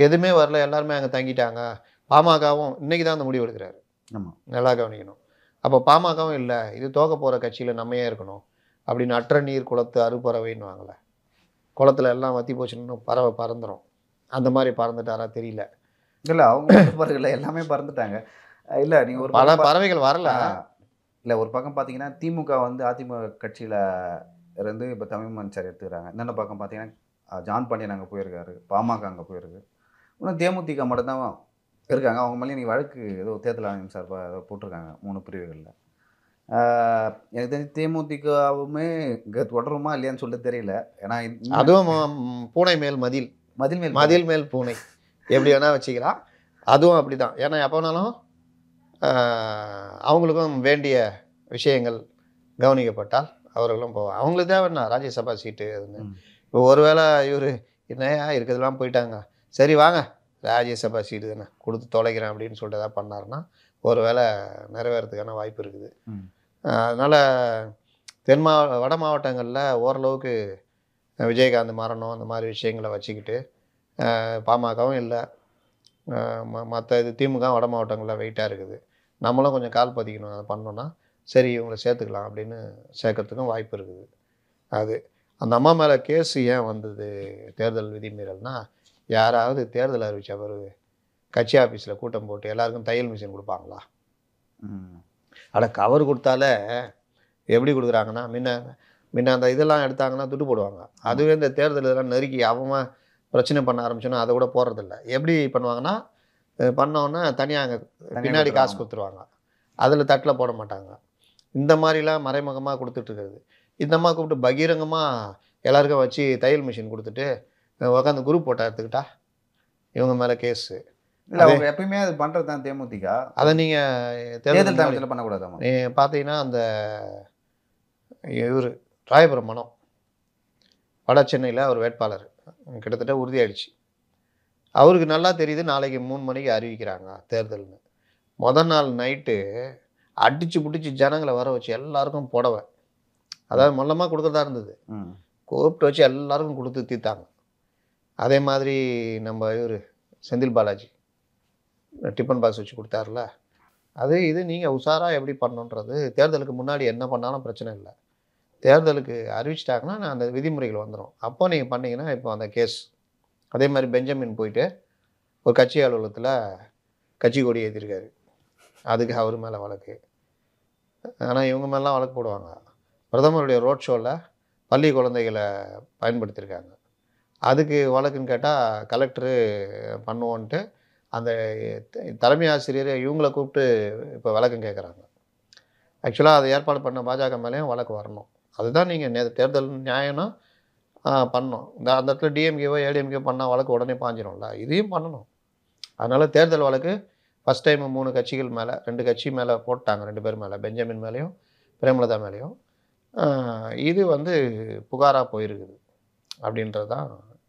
எதுவுமே வரல எல்லாருமே அங்கே தங்கிட்டாங்க பாமகவும் இன்றைக்கி தான் அந்த முடிவு எடுக்கிறாரு ஆமாம் நல்லா கவனிக்கணும் அப்போ பாமகவும் இல்லை இது தோக்க போகிற கட்சியில் நம்மையே இருக்கணும் அப்படின்னு அற்ற நீர் குளத்து அறுபறவைன்னு வாங்கலை குளத்தில் எல்லாம் வத்தி போச்சுன்னு பறவை பறந்துடும் அந்த மாதிரி பறந்துட்டாரா தெரியல இல்லை அவங்க பறவைகள் எல்லாமே பறந்துட்டாங்க இல்லை நீங்கள் ஒரு பல பறவைகள் வரல
இல்லை ஒரு பக்கம் பார்த்தீங்கன்னா திமுக வந்து அதிமுக கட்சியில் இருந்து இப்போ தமிழ் சார் எடுத்துக்கிறாங்க என்னென்ன பக்கம் பார்த்தீங்கன்னா ஜான் பாண்டியன் அங்கே போயிருக்காரு பாமக அங்கே போயிருக்கு இன்னும் தேமுதிக மட்டும்தான் இருக்காங்க அவங்க மேலே இன்னைக்கு வழக்கு ஏதோ தேர்தல் ஆணையம் சார் ஏதோ போட்டிருக்காங்க மூணு பிரிவுகளில் எனக்கு தெரிஞ்சு தேமுதிகவுமே இங்கே தொடருமா இல்லையான்னு சொல்ல தெரியல ஏன்னா அதுவும்
பூனை மேல் மதில் மதில் மேல் மதில் மேல் பூனை எப்படி வேணால் வச்சுக்கலாம் அதுவும் அப்படி தான் ஏன்னா எப்போ வேணாலும் அவங்களுக்கும் வேண்டிய விஷயங்கள் கவனிக்கப்பட்டால் அவர்களும் போவாங்க அவங்களுக்கு தேவைண்ணா ராஜ்யசபா சீட்டு அதுன்னு இப்போ ஒருவேளை இவர் என்னையா இருக்கிறதுலாம் போயிட்டாங்க சரி வாங்க ராஜ்யசபா சீட்டு தானே கொடுத்து தொலைக்கிறேன் அப்படின்னு சொல்லிட்டு எதாவது பண்ணாருன்னா ஒரு வேளை நிறைவேறதுக்கான வாய்ப்பு இருக்குது அதனால் தென் மா வட மாவட்டங்களில் ஓரளவுக்கு விஜயகாந்த் மரணம் அந்த மாதிரி விஷயங்களை வச்சுக்கிட்டு பாமகவும் இல்லை மற்ற இது திமுக வட மாவட்டங்களில் வெயிட்டாக இருக்குது நம்மளும் கொஞ்சம் கால் பதிக்கணும் அதை பண்ணோன்னா சரி இவங்களை சேர்த்துக்கலாம் அப்படின்னு சேர்க்கறதுக்கும் வாய்ப்பு இருக்குது அது அந்த அம்மா மேலே கேஸ் ஏன் வந்தது தேர்தல் விதிமீறல்னா யாராவது தேர்தல் அறிவிச்ச பிறகு கட்சி ஆஃபீஸில் கூட்டம் போட்டு எல்லாருக்கும் தையல் மிஷின் கொடுப்பாங்களா ஆனால் கவர் கொடுத்தாலே எப்படி கொடுக்குறாங்கன்னா முன்ன முன்ன அந்த இதெல்லாம் எடுத்தாங்கன்னா துட்டு போடுவாங்க அதுவே இந்த தேர்தல் இதெல்லாம் நெருக்கி அவன் பிரச்சனை பண்ண ஆரம்பிச்சோன்னா அதை கூட போடுறதில்ல எப்படி பண்ணுவாங்கன்னா பண்ணோன்னா தனியாக அங்கே பின்னாடி காசு கொடுத்துருவாங்க அதில் தட்டில் போட மாட்டாங்க இந்த மாதிரிலாம் மறைமுகமாக கொடுத்துட்ருக்குறது இந்த மாதிரி கூப்பிட்டு பகிரங்கமாக எல்லாருக்கும் வச்சு தையல் மிஷின் கொடுத்துட்டு உட்காந்து குரூப் போட்டா எடுத்துக்கிட்டா இவங்க மேலே கேஸு இல்லை அவங்க
எப்பயுமே அது பண்ணுறது தான் தேமுதிக அதை
நீங்கள் தேர்தல் தமிழத்தில் பண்ணக்கூடாது நீ பார்த்தீங்கன்னா அந்த இவர் ராயபுரம் மனம் வட சென்னையில் ஒரு வேட்பாளர் கிட்டத்தட்ட உறுதியாயிடுச்சு அவருக்கு நல்லா தெரியுது நாளைக்கு மூணு மணிக்கு அறிவிக்கிறாங்க தேர்தல்னு மொதல் நாள் நைட்டு அடித்து பிடிச்சி ஜனங்களை வர வச்சு எல்லாருக்கும் புடவை அதாவது மொல்லமாக கொடுக்கறதா இருந்தது கூப்பிட்டு வச்சு எல்லாருக்கும் கொடுத்து தீர்த்தாங்க அதே மாதிரி நம்ம இவர் செந்தில் பாலாஜி டிஃபன் பாக்ஸ் வச்சு கொடுத்தாருல அது இது நீங்கள் உஷாராக எப்படி பண்ணுன்றது தேர்தலுக்கு முன்னாடி என்ன பண்ணாலும் பிரச்சனை இல்லை தேர்தலுக்கு அறிவிச்சிட்டாங்கன்னா நான் அந்த விதிமுறைகள் வந்துடும் அப்போ நீங்கள் பண்ணிங்கன்னா இப்போ அந்த கேஸ் அதே மாதிரி பெஞ்சமின் போயிட்டு ஒரு கட்சி அலுவலகத்தில் கட்சி கொடி ஏற்றிருக்காரு அதுக்கு அவர் மேலே வழக்கு ஆனால் இவங்க மேலாம் வழக்கு போடுவாங்க பிரதமருடைய ரோட் ஷோவில் பள்ளி குழந்தைகளை பயன்படுத்தியிருக்காங்க அதுக்கு வழக்குன்னு கேட்டால் கலெக்டரு பண்ணுவோன்ட்டு அந்த தலைமை ஆசிரியர் இவங்களை கூப்பிட்டு இப்போ வழக்கம் கேட்குறாங்க ஆக்சுவலாக அதை ஏற்பாடு பண்ண பாஜக மேலேயும் வழக்கு வரணும் அதுதான் நீங்கள் தேர்தல் நியாயம்னா பண்ணோம் இந்த அந்த இடத்துல டிஎம்கேவோ ஏடிஎம்கே பண்ணால் வழக்கு உடனே பாஞ்சிரும்ல இதையும் பண்ணணும் அதனால் தேர்தல் வழக்கு ஃபஸ்ட் டைம் மூணு கட்சிகள் மேலே ரெண்டு கட்சி மேலே போட்டாங்க ரெண்டு பேர் மேலே பெஞ்சமின் மேலேயும் பிரேமலதா மேலேயும் இது வந்து புகாராக போயிருக்குது அப்படின்றது தான்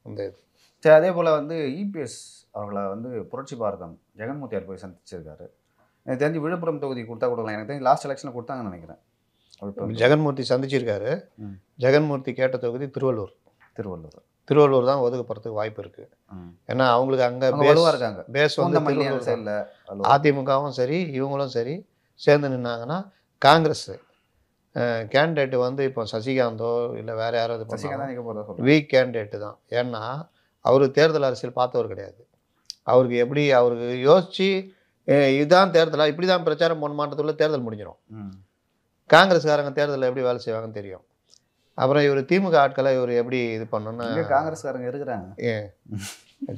இந்த இது சரி அதே போல் வந்து இபிஎஸ் e அவர்களை
வந்து புரட்சி பாரதம் ஜெகன்மூர்த்தியார் போய் சந்திச்சிருக்காரு எனக்கு தெரிஞ்சு விழுப்புரம் தொகுதி கொடுத்தா கொடுக்கலாம் எனக்கு தெரிஞ்சு லாஸ்ட் எலெக்ஷனில் கொடுத்தாங்கன்னு நினைக்கிறேன் ஜெகன்மூர்த்தி
சந்திச்சிருக்காரு ஜெகன்மூர்த்தி கேட்ட தொகுதி திருவள்ளூர் திருவள்ளூர் திருவள்ளூர் தான் போகிறதுக்கு வாய்ப்பு இருக்கு ஏன்னா அவங்களுக்கு அங்கே இருக்காங்க பேஸ் வந்து அதிமுகவும் சரி இவங்களும் சரி சேர்ந்து நின்னாங்கன்னா காங்கிரஸ் கேண்டிடேட்டு வந்து இப்போ சசிகாந்தோ இல்லை வேற யாராவது வீக் கேண்டிடேட்டு தான் ஏன்னா அவர் தேர்தல் அரசியல் பார்த்தவர் கிடையாது அவருக்கு எப்படி அவருக்கு யோசித்து இதுதான் தேர்தலாக இப்படி தான் பிரச்சாரம் பண்ணுமான்றதுக்குள்ள தேர்தல் முடிஞ்சிடும் காங்கிரஸ்காரங்க தேர்தலில் எப்படி வேலை செய்வாங்கன்னு தெரியும் அப்புறம் இவர் திமுக ஆட்களை இவர் எப்படி இது பண்ணணும்னா
காங்கிரஸ்காரங்க இருக்கிறாங்க
ஏன்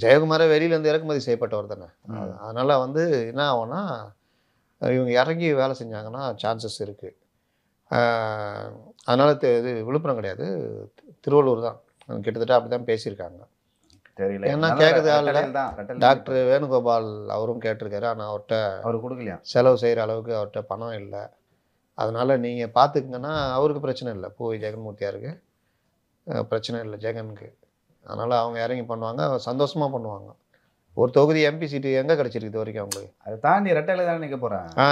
ஜெயக்குமாரே வெளியிலேருந்து இறக்குமதி செய்யப்பட்டவர் தானே அதனால் வந்து என்ன ஆகும்னா இவங்க இறங்கி வேலை செஞ்சாங்கன்னா சான்சஸ் இருக்குது அதனால் இது விழுப்புரம் கிடையாது திருவள்ளூர் தான் கிட்டத்தட்ட அப்படி தான் பேசியிருக்காங்க தெரியல என்ன கேட்குறது ஆள் டாக்டர் வேணுகோபால் அவரும் கேட்டிருக்காரு ஆனால் அவர்கிட்ட அவர் கொடுக்கலையா செலவு செய்கிற அளவுக்கு அவர்கிட்ட பணம் இல்லை அதனால் நீங்கள் பார்த்துக்கங்கன்னா அவருக்கு பிரச்சனை இல்லை போய் ஜெகன்மூர்த்தியாருக்கு பிரச்சனை இல்லை ஜெகனுக்கு அதனால் அவங்க இறங்கி பண்ணுவாங்க சந்தோஷமாக பண்ணுவாங்க ஒரு தொகுதி எம்பி சீட்டு எங்கே கிடச்சிருக்கு இது வரைக்கும் அவங்களுக்கு அதை தாண்டி ரெட்டையில் தானே நிற்க போகிறேன் ஆ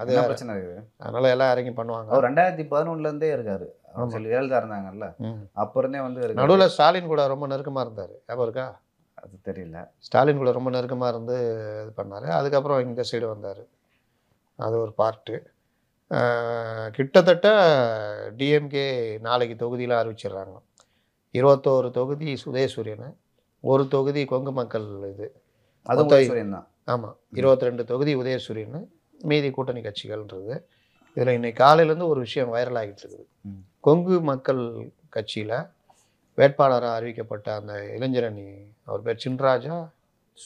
அது பிரச்சனை இருக்குது அதனால் எல்லாம் இறங்கி பண்ணுவாங்க அவர்
ரெண்டாயிரத்தி பதினொன்றுலேருந்தே இருக்கார் சொல்லி ஏழுதாக இருந்தாங்கல்ல அப்புறமே வந்து நடுவில்
ஸ்டாலின் கூட ரொம்ப நெருக்கமாக இருந்தார் எப்போ இருக்கா அது தெரியல ஸ்டாலின் கூட ரொம்ப நெருக்கமாக இருந்து இது பண்ணார் அதுக்கப்புறம் இந்த சைடு வந்தார் அது ஒரு பார்ட்டு கிட்டத்தட்ட டிஎம்கே நாளைக்கு தொகுதியில் அறிவிச்சிடுறாங்க இருபத்தோரு தொகுதி சுதேசூரியன் ஒரு தொகுதி கொங்கு மக்கள் இது அது ஆமாம் இருபத்தி ரெண்டு தொகுதி உதயசூரியன் மீதி கூட்டணி கட்சிகள்ன்றது இதில் இன்னைக்கு காலையிலேருந்து ஒரு விஷயம் வைரல் ஆகிட்டு இருக்குது கொங்கு மக்கள் கட்சியில் வேட்பாளராக அறிவிக்கப்பட்ட அந்த இளைஞரணி அவர் பேர் சின்ராஜா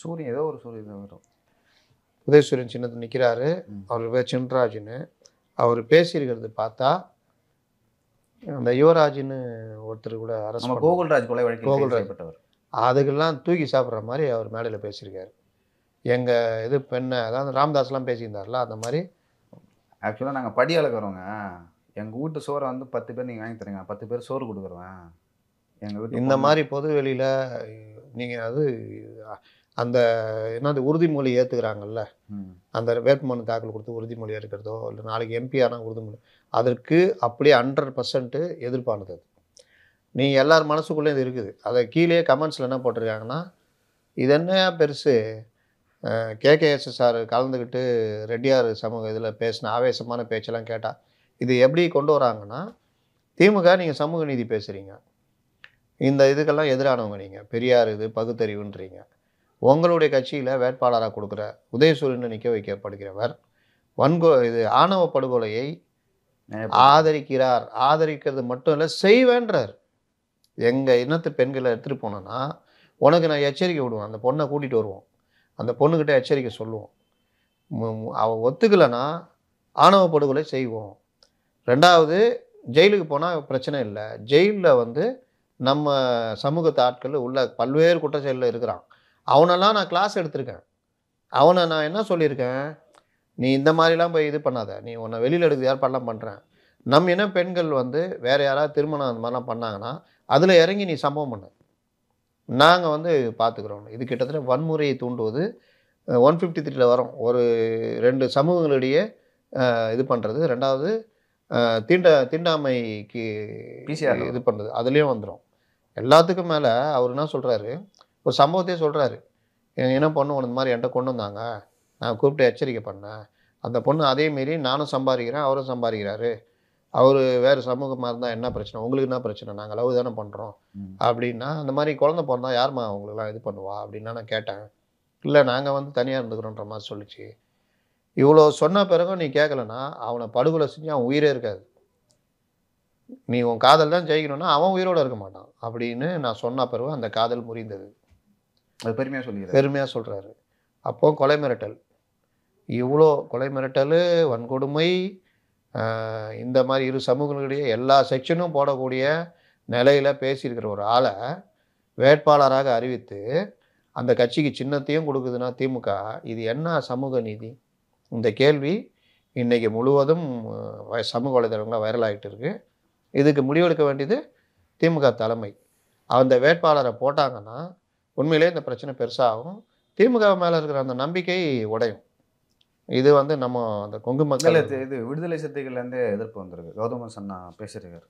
சூரியன் ஏதோ ஒரு சூரியன் வரும் உதயசூரியன் சின்னத்து நிற்கிறாரு அவர் பேர் சின்ராஜுன்னு அவர் பேசியிருக்கிறது பார்த்தா அந்த யுவராஜின்னு ஒருத்தர் கூட அரசு கோகுல்ராஜ் கொலை வழக்கு கோகுல்ராஜ் அதுக்கெல்லாம் தூக்கி சாப்பிட்ற மாதிரி அவர் மேடையில் பேசியிருக்காரு எங்கள் இது பெண்ணை அதாவது ராம்தாஸ்லாம் பேசியிருந்தார்ல அந்த மாதிரி ஆக்சுவலாக
நாங்கள் படி அளக்குறோங்க எங்கள் வீட்டு சோறை வந்து பத்து பேர் நீங்கள் வாங்கி தருங்க பத்து பேர் சோறு கொடுக்குறேன் எங்கள் வீட்டு இந்த மாதிரி
பொது வெளியில் நீங்கள் அது அந்த என்ன அந்த உறுதிமொழி ஏற்றுக்கிறாங்கல்ல அந்த வேட்புமனு தாக்கல் கொடுத்து உறுதிமொழி எடுக்கிறதோ இல்லை நாளைக்கு எம்பி ஆனால் உறுதிமொழி அதற்கு அப்படியே ஹண்ட்ரட் பர்சன்ட்டு எதிர்ப்பானது அது நீங்கள் எல்லார் மனசுக்குள்ளேயும் இது இருக்குது அதை கீழே கமெண்ட்ஸில் என்ன போட்டிருக்காங்கன்னா இது என்ன பெருசு கேகேஎஸ் சார் கலந்துக்கிட்டு ரெட்டியார் சமூக இதில் பேசின ஆவேசமான பேச்செல்லாம் கேட்டால் இது எப்படி கொண்டு வராங்கன்னா திமுக நீங்கள் சமூக நீதி பேசுகிறீங்க இந்த இதுக்கெல்லாம் எதிரானவங்க நீங்கள் பெரியார் இது பகுத்தறிவுன்றீங்க உங்களுடைய கட்சியில் வேட்பாளராக கொடுக்குற உதயசூரியனை நிற்க வைக்கப்படுகிறவர் வன்கோ இது ஆணவ படுகொலையை ஆதரிக்கிறார் ஆதரிக்கிறது மட்டும் இல்லை செய்வேன்றார் எங்கள் இனத்து பெண்களை எடுத்துகிட்டு போனோன்னா உனக்கு நான் எச்சரிக்கை விடுவேன் அந்த பொண்ணை கூட்டிகிட்டு வருவோம் அந்த பொண்ணுக்கிட்ட எச்சரிக்கை சொல்லுவோம் அவ ஒத்துக்கலைன்னா ஆணவ படுகொலை செய்வோம் ரெண்டாவது ஜெயிலுக்கு போனால் பிரச்சனை இல்லை ஜெயிலில் வந்து நம்ம சமூகத்து ஆட்கள் உள்ள பல்வேறு குற்றச்செயலில் இருக்கிறான் அவனெல்லாம் நான் கிளாஸ் எடுத்திருக்கேன் அவனை நான் என்ன சொல்லியிருக்கேன் நீ இந்த மாதிரிலாம் போய் இது பண்ணாத நீ உன்னை வெளியில் எடுக்க யார் பண்ணலாம் பண்ணுறேன் நம் என்ன பெண்கள் வந்து வேறு யாராவது திருமணம் அந்த மாதிரிலாம் பண்ணாங்கன்னா அதில் இறங்கி நீ சம்பவம் பண்ணு நாங்கள் வந்து பார்த்துக்குறோம் இது கிட்டத்தட்ட வன்முறையை தூண்டுவது ஒன் ஃபிஃப்டி த்ரீல வரும் ஒரு ரெண்டு சமூகங்களிடையே இது பண்ணுறது ரெண்டாவது தீண்ட தீண்டாமைக்கு இது பண்ணுறது அதுலேயும் வந்துடும் எல்லாத்துக்கும் மேலே அவர் என்ன சொல்கிறாரு ஒரு சம்பவத்தையே சொல்கிறாரு என்ன பொண்ணு உனது மாதிரி என்கிட்ட கொண்டு வந்தாங்க நான் கூப்பிட்டு எச்சரிக்கை பண்ணேன் அந்த பொண்ணு அதேமாரி நானும் சம்பாதிக்கிறேன் அவரும் சம்பாதிக்கிறாரு அவர் வேறு சமூகமாக இருந்தால் என்ன பிரச்சனை உங்களுக்கு என்ன பிரச்சனை நாங்கள் லவ் தானே பண்ணுறோம் அப்படின்னா அந்த மாதிரி குழந்தை பிறந்தா யாருமா அவங்களுக்குலாம் இது பண்ணுவா அப்படின்னா நான் கேட்டேன் இல்லை நாங்கள் வந்து தனியாக இருந்துக்கிறோன்ற மாதிரி சொல்லிச்சு இவ்வளோ சொன்ன பிறகும் நீ கேட்கலன்னா அவனை படுகொலை செஞ்சு அவன் உயிரே இருக்காது நீ உன் காதல் தான் ஜெயிக்கணும்னா அவன் உயிரோடு இருக்க மாட்டான் அப்படின்னு நான் சொன்ன பிறகு அந்த காதல் முறிந்தது அது பெருமையாக சொல்லி பெருமையாக சொல்கிறாரு அப்போது கொலை மிரட்டல் இவ்வளோ கொலை மிரட்டல் வன்கொடுமை இந்த மாதிரி இரு சமூகங்களுடைய எல்லா செக்ஷனும் போடக்கூடிய நிலையில் பேசியிருக்கிற ஒரு ஆளை வேட்பாளராக அறிவித்து அந்த கட்சிக்கு சின்னத்தையும் கொடுக்குதுன்னா திமுக இது என்ன சமூக நீதி இந்த கேள்வி இன்றைக்கி முழுவதும் சமூக வலைதளங்களாக வைரல் ஆகிட்டு இருக்குது இதுக்கு முடிவெடுக்க வேண்டியது திமுக தலைமை அந்த வேட்பாளரை போட்டாங்கன்னா உண்மையிலே இந்த பிரச்சனை பெருசாகும் திமுக மேலே இருக்கிற அந்த நம்பிக்கை உடையும் இது வந்து நம்ம அந்த கொங்கு மக்கள்
இது விடுதலை சக்திகள்லேருந்தே எதிர்ப்பு வந்திருக்கு கௌதம சன்னா பேசியிருக்காரு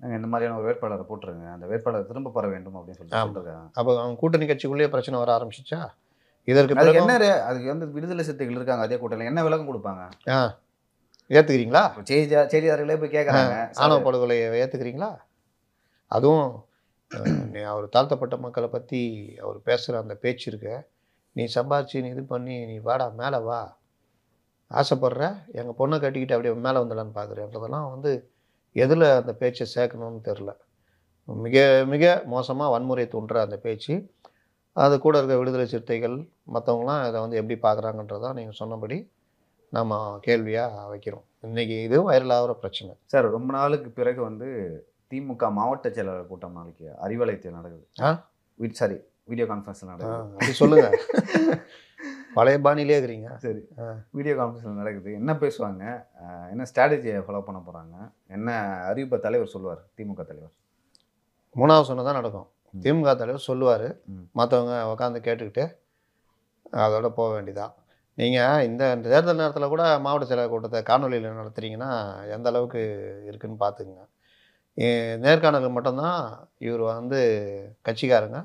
நாங்கள் இந்த மாதிரியான ஒரு வேட்பாளரை போட்டுருங்க அந்த வேட்பாளர் திரும்ப பெற வேண்டும் அப்படின்னு சொல்லி சொல்லியிருக்காங்க
அப்போ அவங்க கூட்டணி கட்சிக்குள்ளேயே பிரச்சனை வர ஆரம்பிச்சிச்சா இதற்கு என்ன
அதுக்கு வந்து விடுதலை சிறுத்தைகள் இருக்காங்க அதே கூட்டத்தில் என்ன விளக்கம் கொடுப்பாங்க
ஏத்துக்கிறீங்களா ஏற்றுக்கிறீங்களா செய்தியாளர்களே போய்
கேட்குறாங்க ஆணவ
படுகொலையை ஏற்றுக்கிறீங்களா அதுவும் நீ அவர் தாழ்த்தப்பட்ட மக்களை பற்றி அவர் பேசுகிற அந்த பேச்சு இருக்க நீ சம்பாதிச்சு நீ இது பண்ணி நீ வாடா மேலே வா ஆசைப்படுற எங்கள் பொண்ணை கட்டிக்கிட்டு அப்படியே மேலே வந்துடலான்னு பார்க்குறேன்றதெல்லாம் வந்து எதில் அந்த பேச்சை சேர்க்கணும்னு தெரில மிக மிக மோசமாக வன்முறை தூண்டுற அந்த பேச்சு அது கூட இருக்க விடுதலை சிறுத்தைகள் மற்றவங்களாம் அதை வந்து எப்படி பார்க்குறாங்கன்றதான் நீங்கள் சொன்னபடி நம்ம கேள்வியாக வைக்கிறோம் இன்றைக்கி இதுவும் வைரலாகிற பிரச்சனை சார் ரொம்ப நாளுக்கு பிறகு வந்து திமுக மாவட்ட செயலாளர் கூட்டம் நாளைக்கு அறிவாலயத்தில் நடக்குது
சாரி வீடியோ கான்ஃபரன்ஸில் நடக்குது சொல்லுங்க பழைய பாணிலே இருக்கிறீங்க சரி வீடியோ கான்ஃபரன்ஸில் நடக்குது என்ன பேசுவாங்க என்ன
ஸ்ட்ராட்டஜியை ஃபாலோ பண்ண போகிறாங்க என்ன அறிவிப்பை தலைவர் சொல்லுவார் திமுக தலைவர் மூணாவது சொன்னதான் நடக்கும் திமுக தலைவர் சொல்லுவார் மற்றவங்க உட்காந்து கேட்டுக்கிட்டு அதோட போக வேண்டியதான் நீங்கள் இந்த தேர்தல் நேரத்தில் கூட மாவட்ட செயலாளர் கூட்டத்தை காணொலியில் நடத்துகிறீங்கன்னா எந்த அளவுக்கு இருக்குதுன்னு பார்த்துக்குங்க நேர்காணலுக்கு மட்டும்தான் இவர் வந்து கட்சிக்காரங்க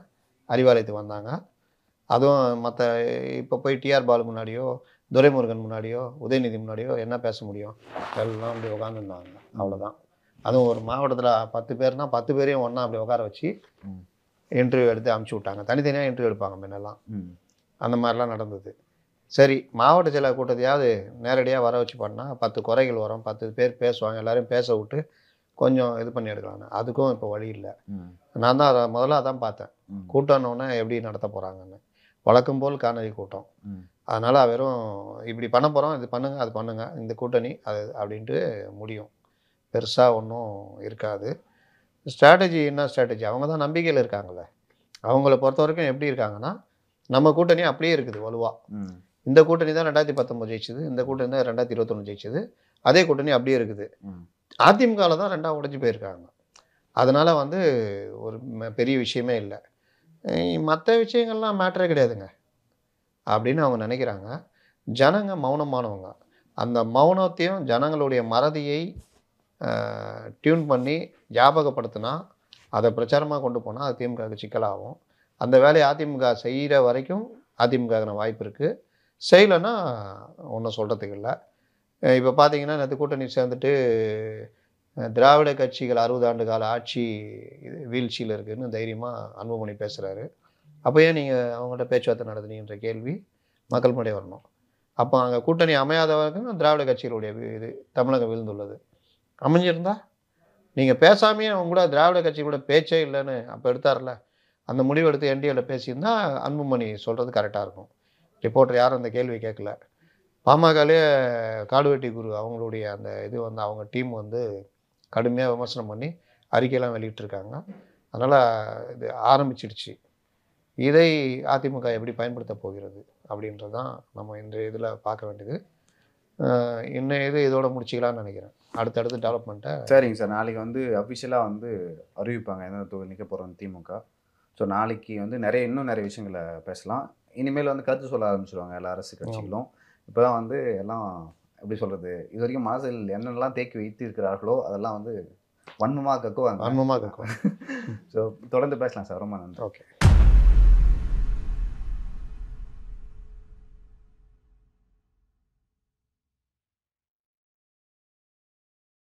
அறிவாலயத்துக்கு வந்தாங்க அதுவும் மற்ற இப்போ போய் டிஆர் பாலு முன்னாடியோ துரைமுருகன் முன்னாடியோ உதயநிதி முன்னாடியோ என்ன பேச முடியும் எல்லாம் அப்படி உட்காந்துருந்தாங்க அவ்வளோதான் அதுவும் ஒரு மாவட்டத்தில் பத்து பேர்னா பத்து பேரையும் ஒன்றா அப்படி உட்கார வச்சு இன்டர்வியூ எடுத்து அனுப்பிச்சி விட்டாங்க தனித்தனியாக இன்டர்வியூ எடுப்பாங்க முன்னெல்லாம் அந்த மாதிரிலாம் நடந்தது சரி மாவட்ட செயலாளர் கூட்டத்தையாவது நேரடியாக வர வச்சு பண்ணால் பத்து குறைகள் வரும் பத்து பேர் பேசுவாங்க எல்லோரும் பேச விட்டு கொஞ்சம் இது பண்ணி எடுக்கலாம்னு அதுக்கும் இப்போ வழி இல்லை நான் தான் அதை முதல்ல அதான் பார்த்தேன் கூட்டணுன்னா எப்படி நடத்த போகிறாங்கன்னு வழக்கம் போல் காணொலி கூட்டம் அதனால் வெறும் இப்படி பண்ண போகிறோம் இது பண்ணுங்கள் அது பண்ணுங்கள் இந்த கூட்டணி அது அப்படின்ட்டு முடியும் பெருசாக ஒன்றும் இருக்காது ஸ்ட்ராட்டஜி என்ன ஸ்ட்ராட்டஜி அவங்க தான் நம்பிக்கையில் இருக்காங்களே அவங்கள பொறுத்த வரைக்கும் எப்படி இருக்காங்கன்னா நம்ம கூட்டணி அப்படியே இருக்குது வலுவாக இந்த கூட்டணி தான் ரெண்டாயிரத்தி பத்தொம்பது ஜெயிச்சது இந்த கூட்டணி தான் ரெண்டாயிரத்தி இருபத்தொன்று ஜெயிச்சது அதே கூட்டணி அப்படியே இருக்குது அதிமுகவில் தான் ரெண்டாக உடைஞ்சு போயிருக்காங்க அதனால் வந்து ஒரு பெரிய விஷயமே இல்லை மற்ற விஷயங்கள்லாம் மேட்டரே கிடையாதுங்க அப்படின்னு அவங்க நினைக்கிறாங்க ஜனங்கள் மௌனமானவங்க அந்த மௌனத்தையும் ஜனங்களுடைய மறதியை டியூன் பண்ணி ஞாபகப்படுத்தினா அதை பிரச்சாரமாக கொண்டு போனால் அது திமுகவுக்கு சிக்கலாகும் அந்த வேலையை அதிமுக செய்கிற வரைக்கும் அதிமுக வாய்ப்பு இருக்குது செய்யலைன்னா ஒன்றும் சொல்கிறதுக்கு இல்லை இப்போ பார்த்தீங்கன்னா நேற்று கூட்டணி சேர்ந்துட்டு திராவிட கட்சிகள் அறுபது ஆண்டு கால ஆட்சி வீழ்ச்சியில் இருக்குதுன்னு தைரியமாக அன்புமணி பேசுகிறாரு அப்போ ஏன் நீங்கள் அவங்கள்ட்ட பேச்சுவார்த்தை நடத்துனீங்கிற கேள்வி மக்கள் முன்னாடி வரணும் அப்போ அங்கே கூட்டணி அமையாதவர்கள் திராவிட கட்சிகளுடைய இது தமிழகம் விழுந்துள்ளது அமைஞ்சிருந்தா நீங்கள் பேசாமே அவங்க கூட திராவிட கட்சி கூட பேச்சே இல்லைன்னு அப்போ எடுத்தார்ல அந்த முடிவு எடுத்து என்டிஏவில் பேசியிருந்தால் அன்புமணி சொல்கிறது கரெக்டாக இருக்கும் ரிப்போர்ட்டர் யாரும் அந்த கேள்வி கேட்கல பாமகலே காடுவெட்டி குரு அவங்களுடைய அந்த இது வந்து அவங்க டீம் வந்து கடுமையாக விமர்சனம் பண்ணி அறிக்கையெல்லாம் வெளியிட்டிருக்காங்க அதனால் இது ஆரம்பிச்சிடுச்சு இதை அதிமுக எப்படி பயன்படுத்த போகிறது அப்படின்றது தான் நம்ம இந்த இதில் பார்க்க வேண்டியது இன்னும் இது இதோட முடிச்சிக்கலாம்னு நினைக்கிறேன் அடுத்தடுத்து டெவலப்மெண்ட்டை சரிங்க
சார் நாளைக்கு வந்து அஃபிஷியலாக வந்து அறிவிப்பாங்க எந்தெந்த தொகுதி நிற்க போகிறோம் திமுக ஸோ நாளைக்கு வந்து நிறைய இன்னும் நிறைய விஷயங்களை பேசலாம் இனிமேல் வந்து கருத்து சொல்ல ஆரம்பிச்சிருவாங்க எல்லா அரசு கட்சிகளும் இப்போ தான் வந்து எல்லாம் எப்படி சொல்கிறது இது வரைக்கும் மனசில் என்னென்னலாம் தேக்கி வைத்து இருக்கிறார்களோ அதெல்லாம் வந்து வன்மமாக கக்குவாங்க வன்மமாக கக்குவாங்க ஸோ [LAUGHS] தொடர்ந்து பேசலாம் சார் ரொம்ப நன்றி ஓகே